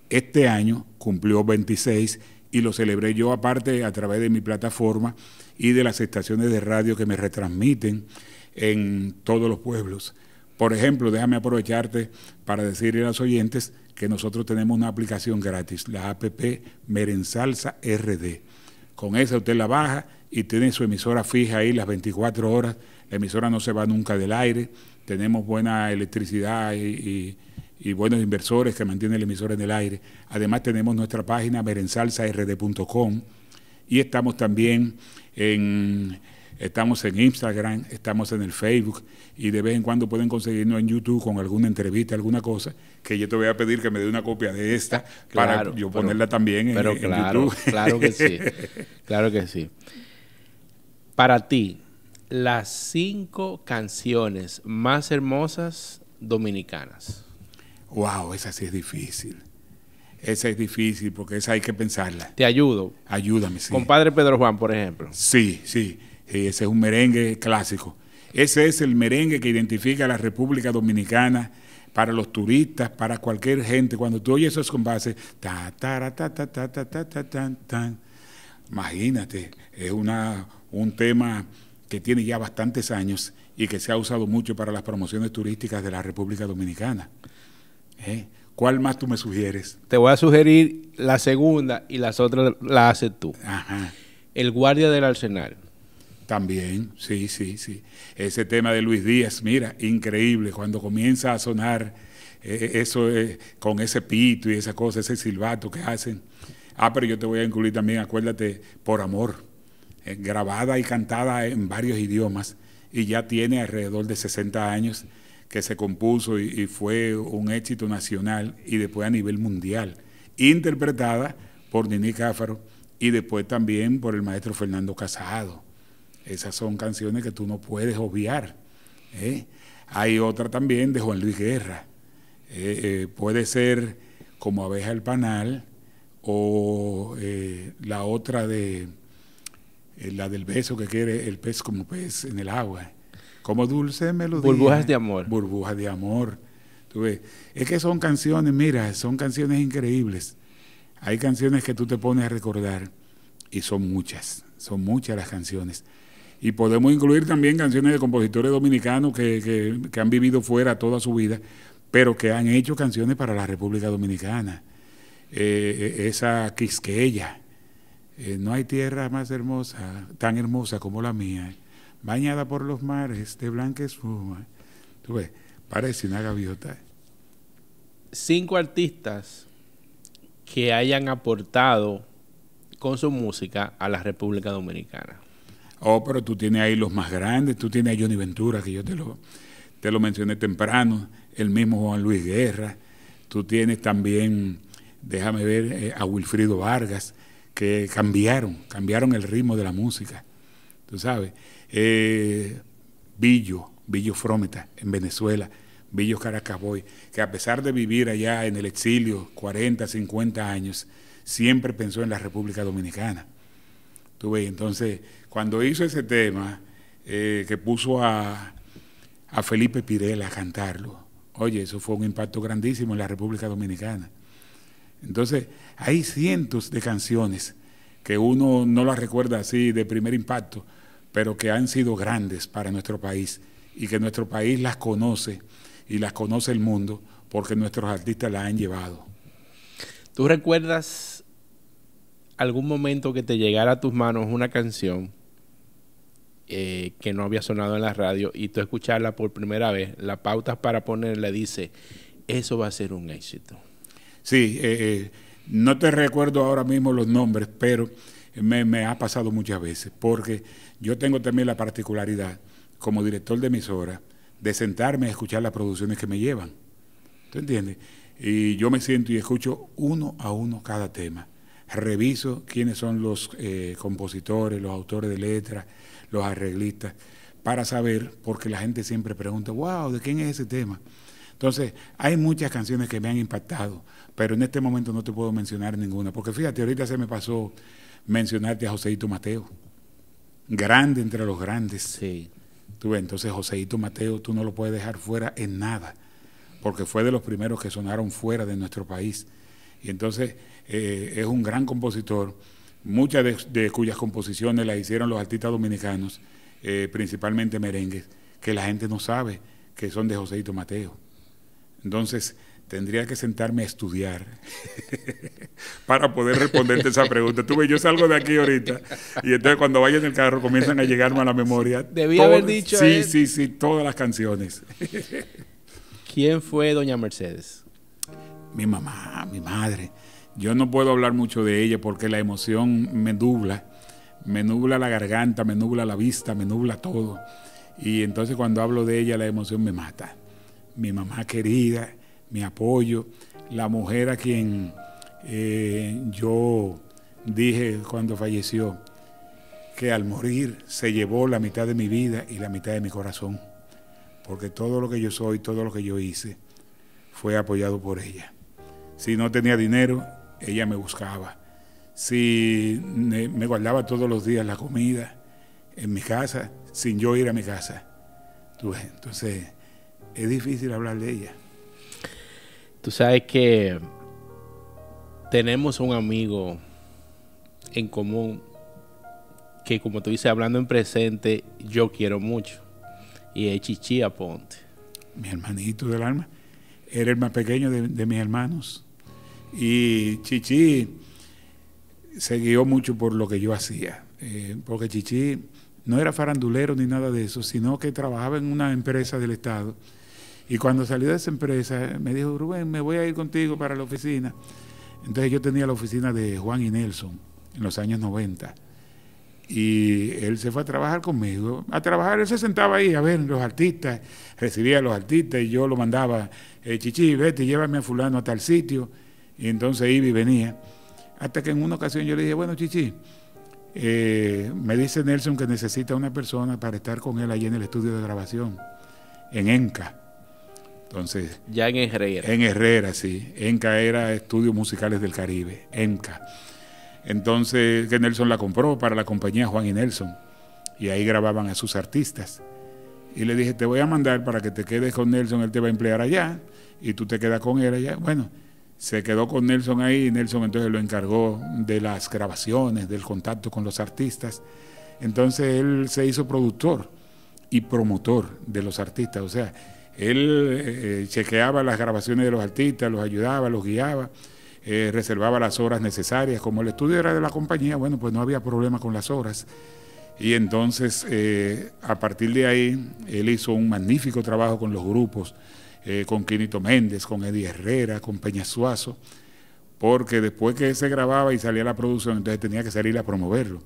Este año cumplió 26 y lo celebré yo aparte a través de mi plataforma y de las estaciones de radio que me retransmiten en todos los pueblos. Por ejemplo, déjame aprovecharte para decirle a los oyentes que nosotros tenemos una aplicación gratis, la APP Merensalsa RD. Con esa usted la baja y tiene su emisora fija ahí las 24 horas. La emisora no se va nunca del aire. Tenemos buena electricidad y, y y buenos inversores que mantienen el emisor en el aire. Además tenemos nuestra página merensalsard.com y estamos también en estamos en Instagram, estamos en el Facebook y de vez en cuando pueden conseguirnos en YouTube con alguna entrevista, alguna cosa, que yo te voy a pedir que me dé una copia de esta para yo ponerla también en, pero claro, YouTube. Claro que sí, claro que sí. Para ti, las cinco canciones más hermosas dominicanas wow, esa sí es difícil. Esa es difícil porque esa hay que pensarla. Te ayudo. Ayúdame, sí. Compadre Pedro Juan, por ejemplo. Sí, sí, eh, Ese es un merengue clásico. Ese es el merengue que identifica a la República Dominicana para los turistas, para cualquier gente. Cuando tú oyes esos compases, ta, ta, ta, ta, ta, ta, ta, ta, ta, ta, imagínate, es una, un tema que tiene ya bastantes años y que se ha usado mucho para las promociones turísticas de la República Dominicana. ¿Eh? ¿Cuál más tú me sugieres? Te voy a sugerir la segunda y las otras las haces tú. Ajá. El guardia del arsenal. También, sí, sí, sí. Ese tema de Luis Díaz, mira, increíble, cuando comienza a sonar eh, eh, eso con ese pito y esa cosa, ese silbato que hacen. Ah, pero yo te voy a incluir también, acuérdate, por amor, grabada y cantada en varios idiomas y ya tiene alrededor de 60 años que se compuso y, fue un éxito nacional y después a nivel mundial, interpretada por Nini Cáfaro y después también por el maestro Fernando Casado. Esas son canciones que tú no puedes obviar. ¿eh? Hay otra también de Juan Luis Guerra. ¿eh? Eh, puede ser como Abeja el Panal o la otra de la del beso que quiere el pez como pez en el agua. Como dulce melodía. Burbujas de amor. Burbujas de amor. Es que son canciones, mira, son canciones increíbles. Hay canciones que tú te pones a recordar y son muchas, son muchas las canciones. Y podemos incluir también canciones de compositores dominicanos que, han vivido fuera toda su vida, pero que han hecho canciones para la República Dominicana. Eh, eh, esa Quisqueya, eh, no hay tierra más hermosa, tan hermosa como la mía bañada por los mares de este blanca Suma. Tú ves, parece una gaviota. Cinco artistas que hayan aportado con su música a la República Dominicana. Oh, pero tú tienes ahí los más grandes, tú tienes a Johnny Ventura, que yo te lo, te lo mencioné temprano, el mismo Juan Luis Guerra, tú tienes también, déjame ver, eh, a Wilfrido Vargas, que cambiaron, cambiaron el ritmo de la música, tú sabes. Eh, Villo, Villo Frometa en Venezuela, Villo Caracaboy, que a pesar de vivir allá en el exilio 40, 50 años, siempre pensó en la República Dominicana. Tuve Entonces, cuando hizo ese tema, eh, que puso a, a Felipe Pirela a cantarlo, oye, eso fue un impacto grandísimo en la República Dominicana. Entonces, hay cientos de canciones que uno no las recuerda así de primer impacto, pero que han sido grandes para nuestro país y que nuestro país las conoce y las conoce el mundo porque nuestros artistas las han llevado. ¿Tú recuerdas algún momento que te llegara a tus manos una canción eh, que no había sonado en la radio y tú escucharla por primera vez, la pautas para ponerle dice, eso va a ser un éxito? Sí, eh, eh, no te recuerdo ahora mismo los nombres, pero me, ha pasado muchas veces, porque yo tengo también la particularidad, como director de emisora, de sentarme a escuchar las producciones que me llevan. ¿Tú entiendes? Y yo me siento y escucho uno a uno cada tema. Reviso quiénes son los eh, compositores, los autores de letras, los arreglistas, para saber, porque la gente siempre pregunta, wow, ¿de quién es ese tema? Entonces, hay muchas canciones que me han impactado, pero en este momento no te puedo mencionar ninguna, porque fíjate, ahorita se me pasó mencionarte a Joseito Mateo, grande entre los grandes. Sí. Tú ves, entonces Joseito Mateo tú no lo puedes dejar fuera en nada, porque fue de los primeros que sonaron fuera de nuestro país. Y entonces eh, es un gran compositor, muchas de, cuyas composiciones las hicieron los artistas dominicanos, eh, principalmente merengues, que la gente no sabe que son de Joseito Mateo. Entonces, tendría que sentarme a estudiar para poder responderte esa pregunta. Tú ves, yo salgo de aquí ahorita y entonces cuando vaya en el carro comienzan a llegarme a la memoria. Debía haber dicho. Sí, sí, sí, todas las canciones. ¿Quién fue Doña Mercedes? Mi mamá, mi madre. Yo no puedo hablar mucho de ella porque la emoción me nubla, me nubla la garganta, me nubla la vista, me nubla todo. Y entonces cuando hablo de ella la emoción me mata. Mi mamá querida, mi apoyo, la mujer a quien eh, yo dije cuando falleció, que al morir se llevó la mitad de mi vida y la mitad de mi corazón, porque todo lo que yo soy, todo lo que yo hice, fue apoyado por ella. Si no tenía dinero, ella me buscaba. Si me guardaba todos los días la comida en mi casa, sin yo ir a mi casa. Entonces, es difícil hablar de ella. Tú sabes que tenemos un amigo en común que, como tú dices, hablando en presente, yo quiero mucho. Y es Chichi Aponte. Mi hermanito del alma. Era el más pequeño de, mis hermanos. Y Chichi se guió mucho por lo que yo hacía. Eh, porque Chichi no era farandulero ni nada de eso, sino que trabajaba en una empresa del Estado y cuando salí de esa empresa, me dijo, Rubén, me voy a ir contigo para la oficina. Entonces yo tenía la oficina de Juan y Nelson en los años 90. Y él se fue a trabajar conmigo. A trabajar, él se sentaba ahí a ver los artistas, recibía a los artistas y yo lo mandaba, eh, Chichi, vete, llévame a fulano a tal sitio. Y entonces iba y venía. Hasta que en una ocasión yo le dije, bueno, Chichi, eh, me dice Nelson que necesita una persona para estar con él allí en el estudio de grabación, en ENCA. Entonces, ya en Herrera. En Herrera, sí. Enca era Estudios Musicales del Caribe, Enca. Entonces, que Nelson la compró para la compañía Juan y Nelson. Y ahí grababan a sus artistas. Y le dije, te voy a mandar para que te quedes con Nelson, él te va a emplear allá. Y tú te quedas con él allá. Bueno, se quedó con Nelson ahí. Y Nelson entonces lo encargó de las grabaciones, del contacto con los artistas. Entonces él se hizo productor y promotor de los artistas. O sea, él eh, eh, chequeaba las grabaciones de los artistas, los ayudaba, los guiaba, eh, reservaba las horas necesarias. Como el estudio era de la compañía, bueno, pues no había problema con las horas. Y entonces, a partir de ahí, él hizo un magnífico trabajo con los grupos, con Quinito Méndez, con Eddie Herrera, con Peña Suazo, porque después que se grababa y salía la producción, entonces tenía que salir a promoverlo.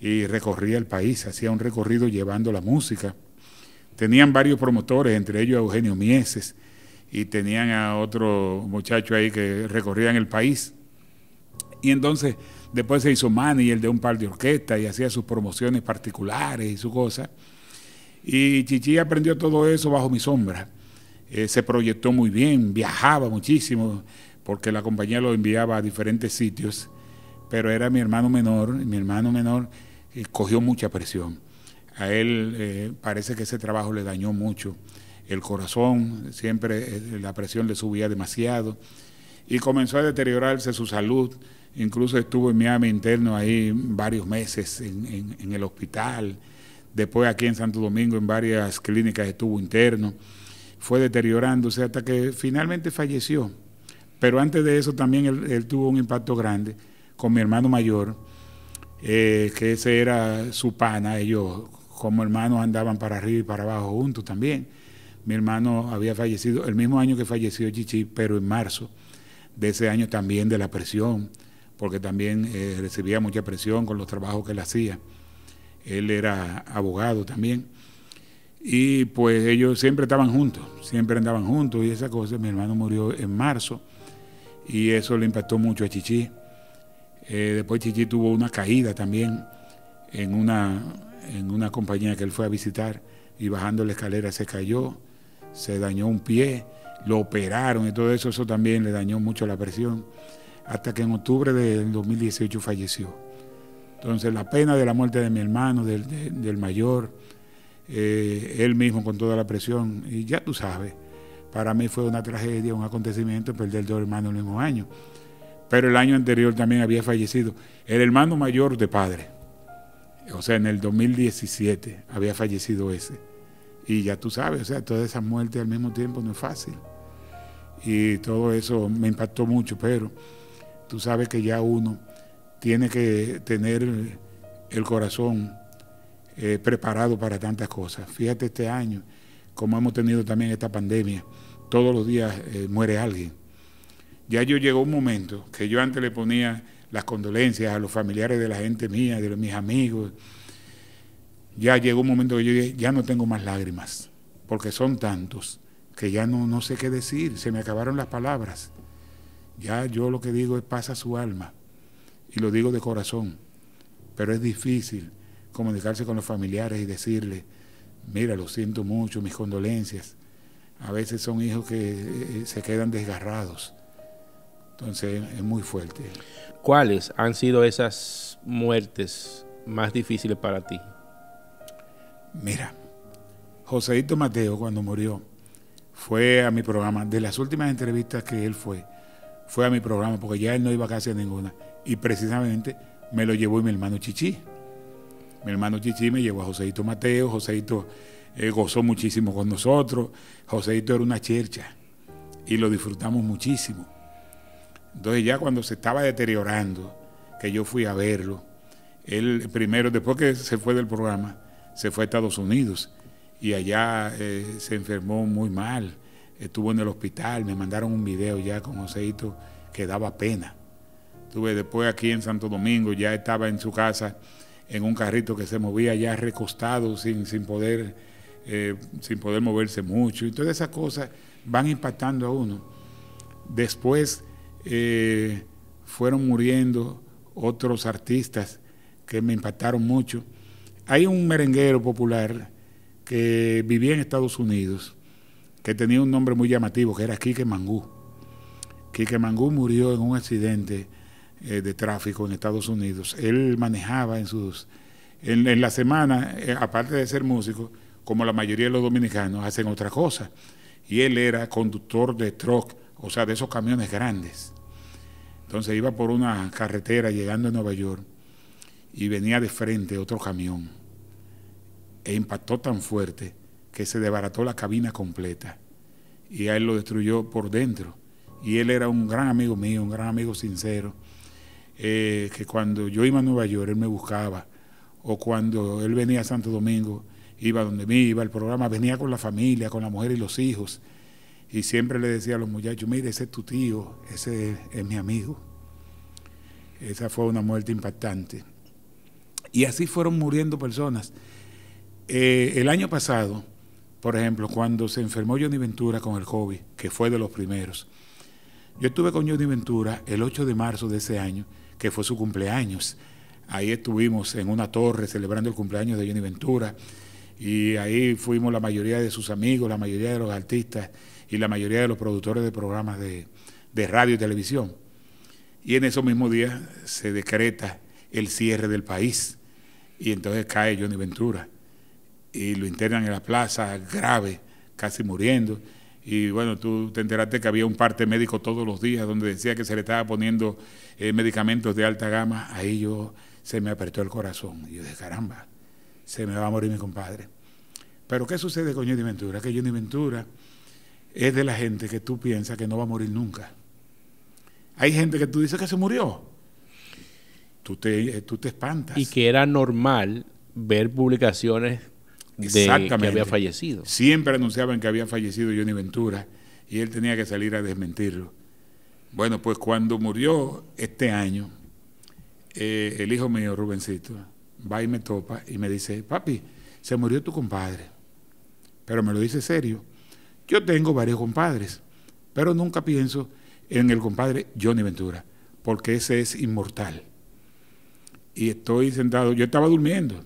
Y recorría el país, hacía un recorrido llevando la música. Tenían varios promotores, entre ellos Eugenio Mieses, y tenían a otro muchacho ahí que en el país. Y entonces después se hizo el de un par de orquestas y hacía sus promociones particulares y su cosa. Y Chichi aprendió todo eso bajo mi sombra. Eh, se proyectó muy bien, viajaba muchísimo, porque la compañía lo enviaba a diferentes sitios, pero era mi hermano menor, y mi hermano menor eh, cogió mucha presión. A él eh, parece que ese trabajo le dañó mucho el corazón, siempre eh, la presión le subía demasiado y comenzó a deteriorarse su salud. Incluso estuvo en Miami interno ahí varios meses en, el hospital. Después aquí en Santo Domingo en varias clínicas estuvo interno. Fue deteriorándose hasta que finalmente falleció. Pero antes de eso también él, tuvo un impacto grande con mi hermano mayor, eh, que ese era su pana, ellos como hermanos andaban para arriba y para abajo juntos también. Mi hermano había fallecido el mismo año que falleció Chichi, pero en marzo de ese año también de la presión, porque también eh, recibía mucha presión con los trabajos que él hacía. Él era abogado también. Y pues ellos siempre estaban juntos, siempre andaban juntos y esa cosa. Mi hermano murió en marzo y eso le impactó mucho a Chichi. Eh, después Chichi tuvo una caída también en una en una compañía que él fue a visitar y bajando la escalera se cayó, se dañó un pie, lo operaron y todo eso, eso también le dañó mucho la presión, hasta que en octubre del 2018 falleció. Entonces la pena de la muerte de mi hermano, del, mayor, eh, él mismo con toda la presión, y ya tú sabes, para mí fue una tragedia, un acontecimiento perder dos hermanos en el mismo año. Pero el año anterior también había fallecido el hermano mayor de padre o sea, en el 2017 había fallecido ese. Y ya tú sabes, o sea, toda esa muerte al mismo tiempo no es fácil. Y todo eso me impactó mucho, pero tú sabes que ya uno tiene que tener el corazón eh, preparado para tantas cosas. Fíjate este año, como hemos tenido también esta pandemia, todos los días eh, muere alguien. Ya yo llegó un momento que yo antes le ponía las condolencias a los familiares de la gente mía, de mis amigos. Ya llegó un momento que yo ya no tengo más lágrimas, porque son tantos que ya no, no sé qué decir, se me acabaron las palabras. Ya yo lo que digo es pasa su alma, y lo digo de corazón, pero es difícil comunicarse con los familiares y decirle, mira, lo siento mucho, mis condolencias. A veces son hijos que eh, eh, se quedan desgarrados. Entonces es muy fuerte. ¿Cuáles han sido esas muertes más difíciles para ti? Mira, Joséito Mateo cuando murió fue a mi programa, de las últimas entrevistas que él fue, fue a mi programa porque ya él no iba casi a ninguna y precisamente me lo llevó mi hermano Chichi. Mi hermano Chichi me llevó a Joséito Mateo, Joséito eh, gozó muchísimo con nosotros, Joséito era una chercha y lo disfrutamos muchísimo entonces ya cuando se estaba deteriorando, que yo fui a verlo, él primero, después que se fue del programa, se fue a Estados Unidos y allá eh, se enfermó muy mal, estuvo en el hospital, me mandaron un video ya con Joseito que daba pena. Tuve después aquí en Santo Domingo, ya estaba en su casa en un carrito que se movía ya recostado sin, sin poder eh, sin poder moverse mucho y todas esas cosas van impactando a uno. Después eh, fueron muriendo otros artistas que me impactaron mucho. Hay un merenguero popular que vivía en Estados Unidos, que tenía un nombre muy llamativo, que era Quique Mangú. Quique Mangú murió en un accidente eh, de tráfico en Estados Unidos. Él manejaba en sus... En, la semana, eh, aparte de ser músico, como la mayoría de los dominicanos, hacen otra cosa. Y él era conductor de truck o sea, de esos camiones grandes. Entonces iba por una carretera llegando a Nueva York y venía de frente otro camión e impactó tan fuerte que se desbarató la cabina completa y a él lo destruyó por dentro. Y él era un gran amigo mío, un gran amigo sincero, eh, que cuando yo iba a Nueva York él me buscaba, o cuando él venía a Santo Domingo, iba donde mí, iba el programa, venía con la familia, con la mujer y los hijos, y siempre le decía a los muchachos, mire, ese es tu tío, ese es, mi amigo. Esa fue una muerte impactante. Y así fueron muriendo personas. Eh, el año pasado, por ejemplo, cuando se enfermó Johnny Ventura con el COVID, que fue de los primeros, yo estuve con Johnny Ventura el 8 de marzo de ese año, que fue su cumpleaños. Ahí estuvimos en una torre celebrando el cumpleaños de Johnny Ventura y ahí fuimos la mayoría de sus amigos, la mayoría de los artistas y la mayoría de los productores de programas de, radio y televisión. Y en esos mismos días se decreta el cierre del país y entonces cae Johnny Ventura y lo internan en la plaza grave, casi muriendo. Y bueno, tú te enteraste que había un parte médico todos los días donde decía que se le estaba poniendo eh, medicamentos de alta gama. Ahí yo se me apretó el corazón. Y yo dije, caramba, se me va a morir mi compadre. Pero ¿qué sucede con Johnny Ventura? Que Johnny Ventura es de la gente que tú piensas que no va a morir nunca. Hay gente que tú dices que se murió. Tú te, eh, tú te espantas. Y que era normal ver publicaciones de que había fallecido. Siempre anunciaban que había fallecido Johnny Ventura y él tenía que salir a desmentirlo. Bueno, pues cuando murió este año, eh, el hijo mío, Rubensito, va y me topa y me dice, papi, se murió tu compadre. Pero me lo dice serio. Yo tengo varios compadres, pero nunca pienso en el compadre Johnny Ventura, porque ese es inmortal. Y estoy sentado, yo estaba durmiendo,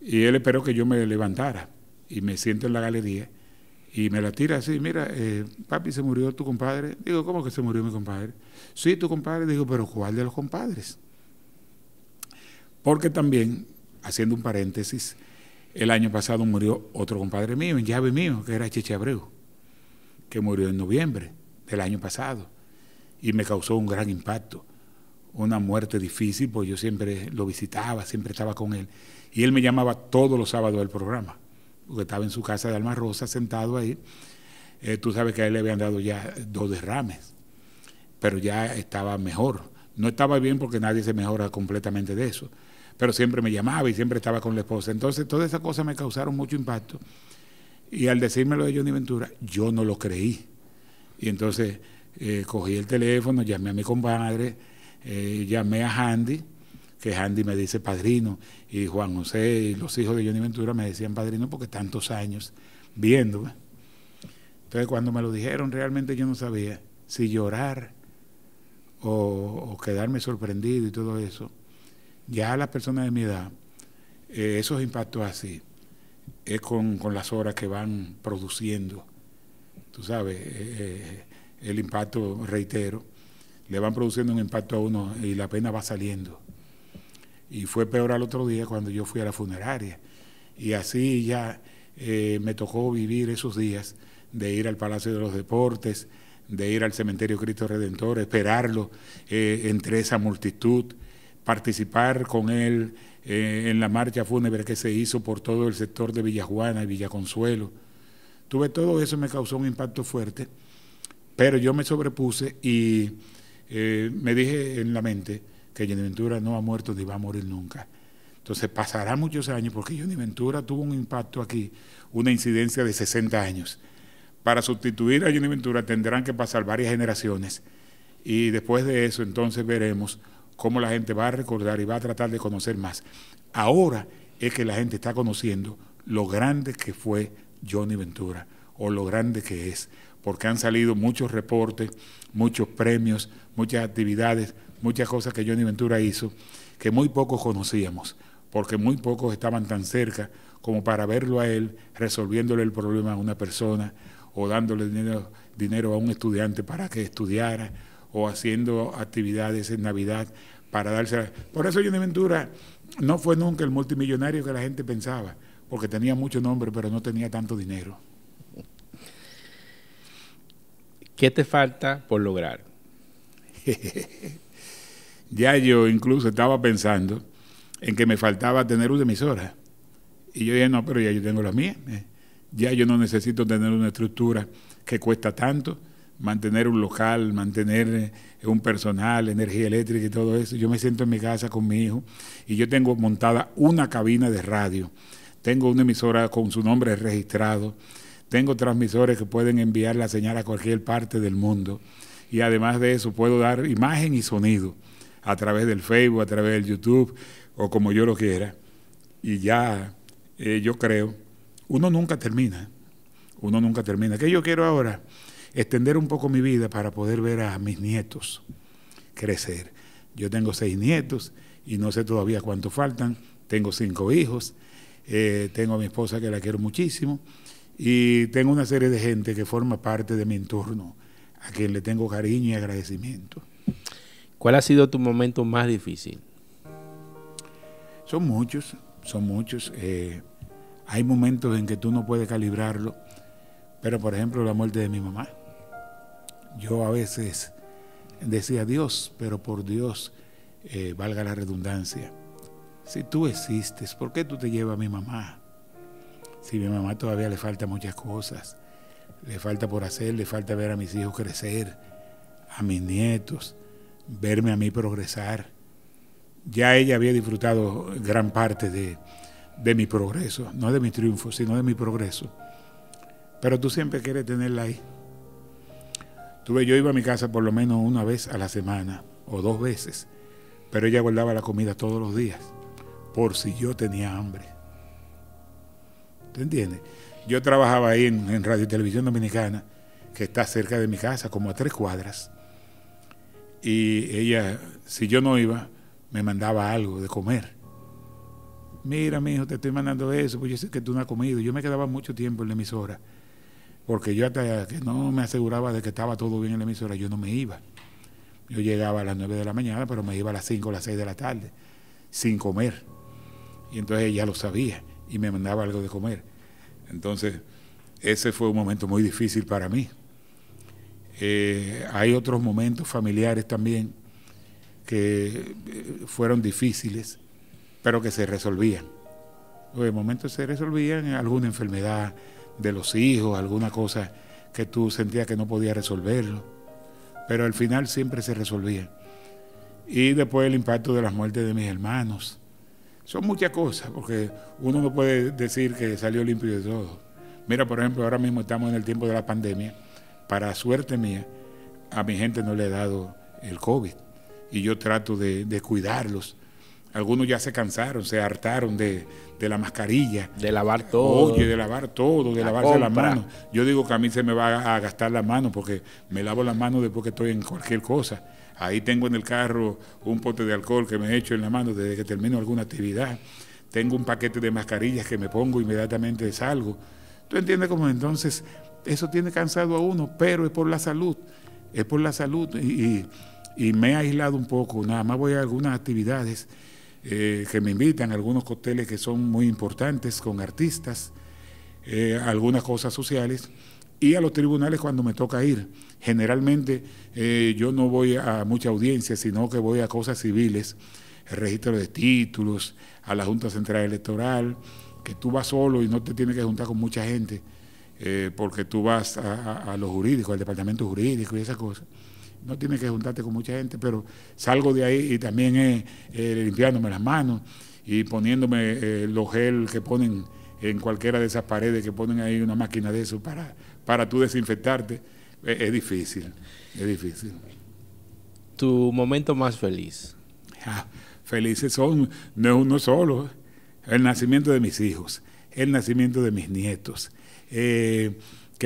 y él esperó que yo me levantara, y me siento en la galería, y me la tira así, mira, eh, papi, se murió tu compadre. Digo, ¿cómo que se murió mi compadre? Sí, tu compadre. Digo, pero ¿cuál de los compadres? Porque también, haciendo un paréntesis, el año pasado murió otro compadre mío, en llave mío, que era Cheche Abreu que murió en noviembre del año pasado y me causó un gran impacto. Una muerte difícil, porque yo siempre lo visitaba, siempre estaba con él. Y él me llamaba todos los sábados del programa, porque estaba en su casa de Alma Rosa sentado ahí. Eh, tú sabes que a él le habían dado ya dos derrames, pero ya estaba mejor. No estaba bien porque nadie se mejora completamente de eso, pero siempre me llamaba y siempre estaba con la esposa. Entonces, todas esas cosas me causaron mucho impacto. Y al decírmelo de Johnny Ventura, yo no lo creí. Y entonces eh, cogí el teléfono, llamé a mi compadre, eh, llamé a Handy, que Handy me dice padrino, y Juan José y los hijos de Johnny Ventura me decían padrino porque tantos años viéndome. Entonces cuando me lo dijeron realmente yo no sabía si llorar o, quedarme sorprendido y todo eso. Ya las personas de mi edad, eh, esos impactos así, es con, con, las horas que van produciendo. Tú sabes, eh, eh, el impacto, reitero, le van produciendo un impacto a uno y la pena va saliendo. Y fue peor al otro día cuando yo fui a la funeraria. Y así ya eh, me tocó vivir esos días de ir al Palacio de los Deportes, de ir al Cementerio Cristo Redentor, esperarlo entre esa multitud participar con él eh, en la marcha fúnebre que se hizo por todo el sector de Villajuana y Villaconsuelo. Tuve todo eso, me causó un impacto fuerte, pero yo me sobrepuse y eh, me dije en la mente que Johnny Ventura no ha muerto ni va a morir nunca. Entonces pasará muchos años porque Johnny Ventura tuvo un impacto aquí, una incidencia de 60 años. Para sustituir a Johnny Ventura tendrán que pasar varias generaciones y después de eso entonces veremos cómo la gente va a recordar y va a tratar de conocer más. Ahora es que la gente está conociendo lo grande que fue Johnny Ventura o lo grande que es, porque han salido muchos reportes, muchos premios, muchas actividades, muchas cosas que Johnny Ventura hizo que muy pocos conocíamos, porque muy pocos estaban tan cerca como para verlo a él resolviéndole el problema a una persona o dándole dinero, dinero a un estudiante para que estudiara o haciendo actividades en Navidad para darse Por eso Ventura no fue nunca el multimillonario que la gente pensaba, porque tenía mucho nombre, pero no tenía tanto dinero. ¿Qué te falta por lograr? ya yo incluso estaba pensando en que me faltaba tener una emisora. Y yo dije, no, pero ya yo tengo la mía. Eh, ya yo no necesito tener una estructura que cuesta tanto mantener un local, mantener eh, un personal, energía eléctrica y todo eso. Yo me siento en mi casa con mi hijo y yo tengo montada una cabina de radio. Tengo una emisora con su nombre registrado. Tengo transmisores que pueden enviar la señal a cualquier parte del mundo. Y además de eso puedo dar imagen y sonido a través del Facebook, a través del YouTube o como yo lo quiera. Y ya eh, yo creo, uno nunca termina. Uno nunca termina. ¿Qué yo quiero ahora? extender un poco mi vida para poder ver a mis nietos crecer. Yo tengo seis nietos y no sé todavía cuántos faltan. Tengo cinco hijos, eh, tengo a mi esposa que la quiero muchísimo y tengo una serie de gente que forma parte de mi entorno, a quien le tengo cariño y agradecimiento. ¿Cuál ha sido tu momento más difícil? Son muchos, son muchos. Eh, hay momentos en que tú no puedes calibrarlo, pero por ejemplo la muerte de mi mamá. Yo a veces decía Dios, pero por Dios, eh, valga la redundancia, si tú existes, ¿por qué tú te llevas a mi mamá? Si a mi mamá todavía le falta muchas cosas, le falta por hacer, le falta ver a mis hijos crecer, a mis nietos, verme a mí progresar. Ya ella había disfrutado gran parte de, de mi progreso, no de mi triunfo, sino de mi progreso. Pero tú siempre quieres tenerla ahí yo iba a mi casa por lo menos una vez a la semana o dos veces, pero ella guardaba la comida todos los días, por si yo tenía hambre. ¿Te entiendes? Yo trabajaba ahí en, Radio y Televisión Dominicana, que está cerca de mi casa, como a tres cuadras, y ella, si yo no iba, me mandaba algo de comer. Mira, mi hijo, te estoy mandando eso, porque yo sé que tú no has comido. Yo me quedaba mucho tiempo en la emisora porque yo hasta que no me aseguraba de que estaba todo bien en la emisora, yo no me iba. Yo llegaba a las 9 de la mañana, pero me iba a las 5 o las 6 de la tarde, sin comer. Y entonces ella lo sabía y me mandaba algo de comer. Entonces, ese fue un momento muy difícil para mí. Eh, hay otros momentos familiares también que eh, fueron difíciles, pero que se resolvían. En momentos se resolvían, alguna enfermedad, de los hijos, alguna cosa que tú sentías que no podías resolverlo. Pero al final siempre se resolvía. Y después el impacto de las muertes de mis hermanos. Son muchas cosas, porque uno no puede decir que salió limpio de todo. Mira, por ejemplo, ahora mismo estamos en el tiempo de la pandemia. Para suerte mía, a mi gente no le he dado el COVID. Y yo trato de, de cuidarlos algunos ya se cansaron, se hartaron de, la mascarilla. De lavar todo. Oye, de lavar todo, de lavarse las la mano. Yo digo que a mí se me va a gastar la mano porque me lavo la mano después que estoy en cualquier cosa. Ahí tengo en el carro un pote de alcohol que me he hecho en la mano desde que termino alguna actividad. Tengo un paquete de mascarillas que me pongo inmediatamente salgo. ¿Tú entiendes cómo entonces eso tiene cansado a uno? Pero es por la salud. Es por la salud y me he aislado un poco. Nada más voy a algunas actividades eh, que me invitan a algunos cócteles que son muy importantes con artistas, eh, algunas cosas sociales, y a los tribunales cuando me toca ir. Generalmente eh, yo no voy a mucha audiencia, sino que voy a cosas civiles, el registro de títulos, a la Junta Central Electoral, que tú vas solo y no te tienes que juntar con mucha gente, porque tú vas a, a los jurídicos, al departamento jurídico y esas cosas no tienes que juntarte con mucha gente, pero salgo de ahí y también es eh, eh, limpiándome las manos y poniéndome eh, los gel que ponen en cualquiera de esas paredes que ponen ahí una máquina de eso para, para tú desinfectarte. E, es, difícil, es difícil. ¿Tu momento más feliz? felices son, no es uno solo, el nacimiento de mis hijos, el nacimiento de mis nietos. ¿Qué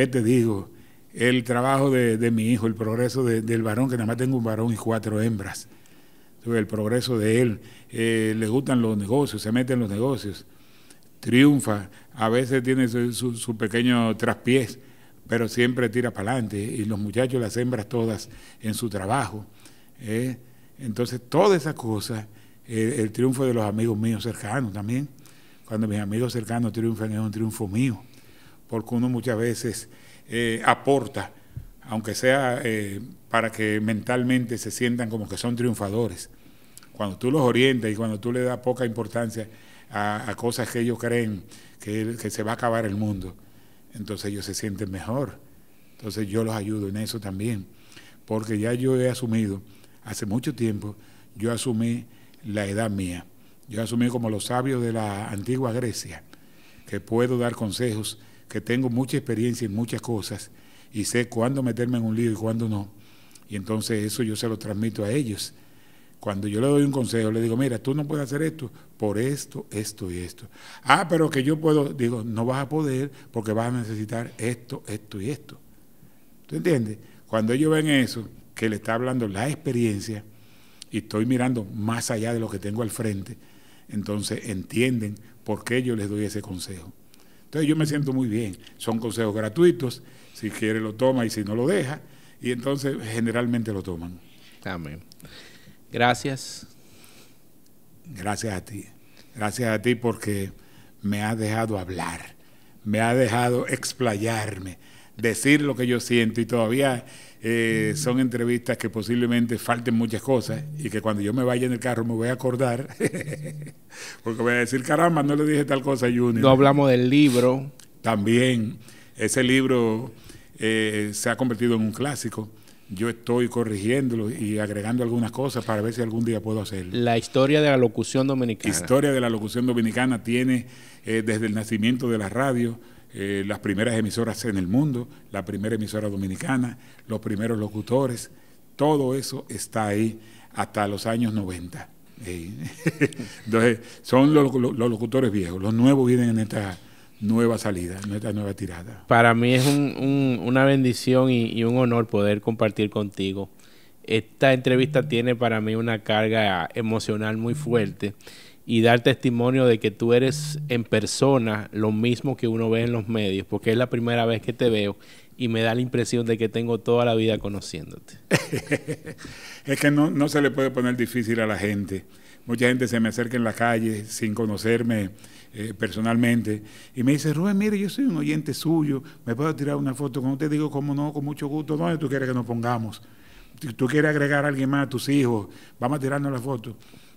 te digo? el trabajo de, mi hijo, el progreso del varón, que nada más tengo un varón y cuatro hembras. El progreso de él, eh, le gustan los negocios, se mete en los negocios, triunfa, a veces tiene su, pequeño traspiés, pero siempre tira para adelante. Y los muchachos, las hembras todas en su trabajo. ¿eh? Entonces, toda esa cosa, el triunfo de los amigos míos cercanos también. Cuando mis amigos cercanos triunfan es un triunfo mío, porque uno muchas veces eh, aporta, aunque sea eh, para que mentalmente se sientan como que son triunfadores. Cuando tú los orientas y cuando tú le das poca importancia a, cosas que ellos creen que, que se va a acabar el mundo, entonces ellos se sienten mejor. Entonces yo los ayudo en eso también, porque ya yo he asumido, hace mucho tiempo, yo asumí la edad mía. Yo asumí como los sabios de la antigua Grecia, que puedo dar consejos que tengo mucha experiencia en muchas cosas y sé cuándo meterme en un lío y cuándo no. Y entonces eso yo se lo transmito a ellos. Cuando yo le doy un consejo, le digo, mira, tú no puedes hacer esto por esto, esto y esto. Ah, pero que yo puedo, digo, no vas a poder porque vas a necesitar esto, esto y esto. ¿Tú entiendes? Cuando ellos ven eso, que le está hablando la experiencia y estoy mirando más allá de lo que tengo al frente, entonces entienden por qué yo les doy ese consejo. Entonces yo me siento muy bien. Son consejos gratuitos. Si quiere lo toma y si no lo deja. Y entonces generalmente lo toman. Amén. Gracias. Gracias a ti. Gracias a ti porque me ha dejado hablar. Me ha dejado explayarme. Decir lo que yo siento y todavía eh, son entrevistas que posiblemente falten muchas cosas y que cuando yo me vaya en el carro me voy a acordar, porque voy a decir, caramba, no le dije tal cosa a Junior. No hablamos del libro. También, ese libro eh, se ha convertido en un clásico. Yo estoy corrigiéndolo y agregando algunas cosas para ver si algún día puedo hacerlo. La historia de la locución dominicana. la Historia de la locución dominicana tiene eh, desde el nacimiento de la radio eh, las primeras emisoras en el mundo, la primera emisora dominicana, los primeros locutores, todo eso está ahí hasta los años 90. ¿eh? Entonces, son los, locutores viejos, los nuevos vienen en esta nueva salida, en esta nueva tirada. Para mí es una bendición y un honor poder compartir contigo. Esta entrevista tiene para mí una carga emocional muy fuerte y dar testimonio de que tú eres en persona lo mismo que uno ve en los medios, porque es la primera vez que te veo y me da la impresión de que tengo toda la vida conociéndote. es que no, se le puede poner difícil a la gente. Mucha gente se me acerca en la calle sin conocerme eh, personalmente y me dice, Rubén, mire, yo soy un oyente suyo, me puedo tirar una foto con usted. Digo, cómo no, con mucho gusto, ¿dónde tú quieres que nos pongamos? ¿Tú quieres agregar a alguien más a tus hijos? Vamos a tirarnos la foto.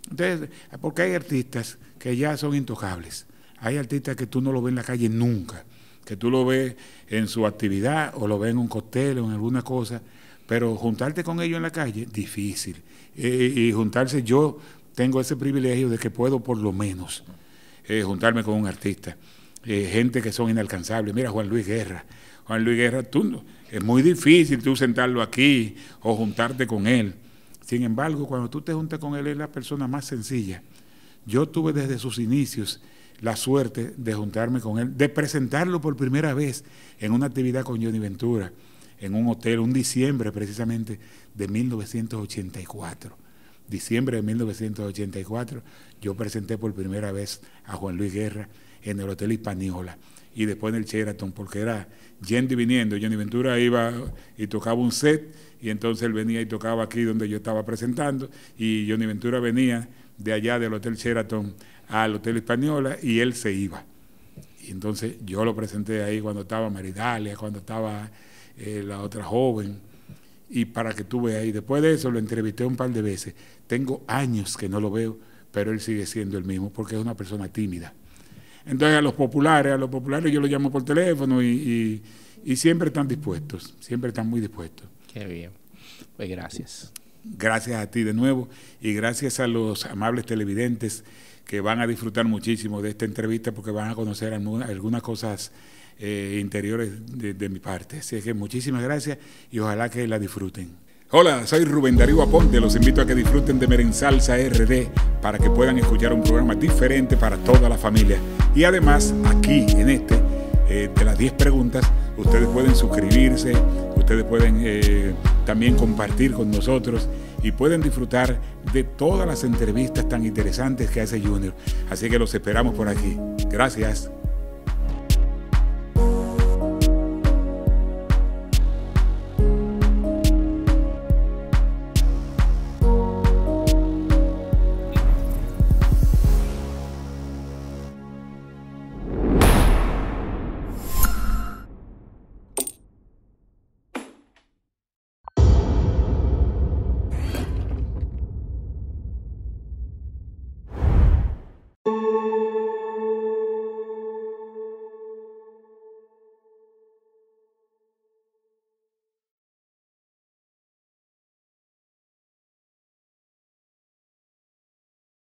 Entonces, porque hay artistas que ya son intocables, hay artistas que tú no lo ves en la calle nunca, que tú lo ves en su actividad o lo ves en un cóctel o en alguna cosa, pero juntarte con ellos en la calle, difícil. y juntarse, yo tengo ese privilegio de que puedo por lo menos eh, juntarme con un artista, eh, gente que son inalcanzables. Mira, Juan Luis Guerra. Juan Luis Guerra, tú es muy difícil tú sentarlo aquí o juntarte con él. Sin embargo, cuando tú te juntas con él, es la persona más sencilla. Yo tuve desde sus inicios la suerte de juntarme con él, de presentarlo por primera vez en una actividad con Johnny Ventura, en un hotel, un diciembre precisamente de 1984. Diciembre de 1984, yo presenté por primera vez a Juan Luis Guerra en el Hotel Hispaniola y después en el Sheraton, porque era yendo y viniendo. Johnny Ventura iba y tocaba un set y entonces él venía y tocaba aquí donde yo estaba presentando y Johnny Ventura venía de allá del Hotel Sheraton al Hotel Española y él se iba. Y entonces yo lo presenté ahí cuando estaba Maridalia, cuando estaba eh, la otra joven. Y para que tú veas, y después de eso lo entrevisté un par de veces. Tengo años que no lo veo, pero él sigue siendo el mismo porque es una persona tímida. Entonces a los populares, a los populares yo los llamo por teléfono y, siempre están dispuestos, siempre están muy dispuestos. Qué bien. Pues gracias. Gracias a ti de nuevo y gracias a los amables televidentes que van a disfrutar muchísimo de esta entrevista porque van a conocer algunas cosas eh, interiores de, de mi parte. Así que muchísimas gracias y ojalá que la disfruten. Hola, soy Rubén Darío Aponte. Los invito a que disfruten de Salsa RD para que puedan escuchar un programa diferente para toda la familia. Y además, aquí en este, eh, de las 10 preguntas, ustedes pueden suscribirse, ustedes pueden eh, también compartir con nosotros y pueden disfrutar de todas las entrevistas tan interesantes que hace Junior. Así que los esperamos por aquí. Gracias.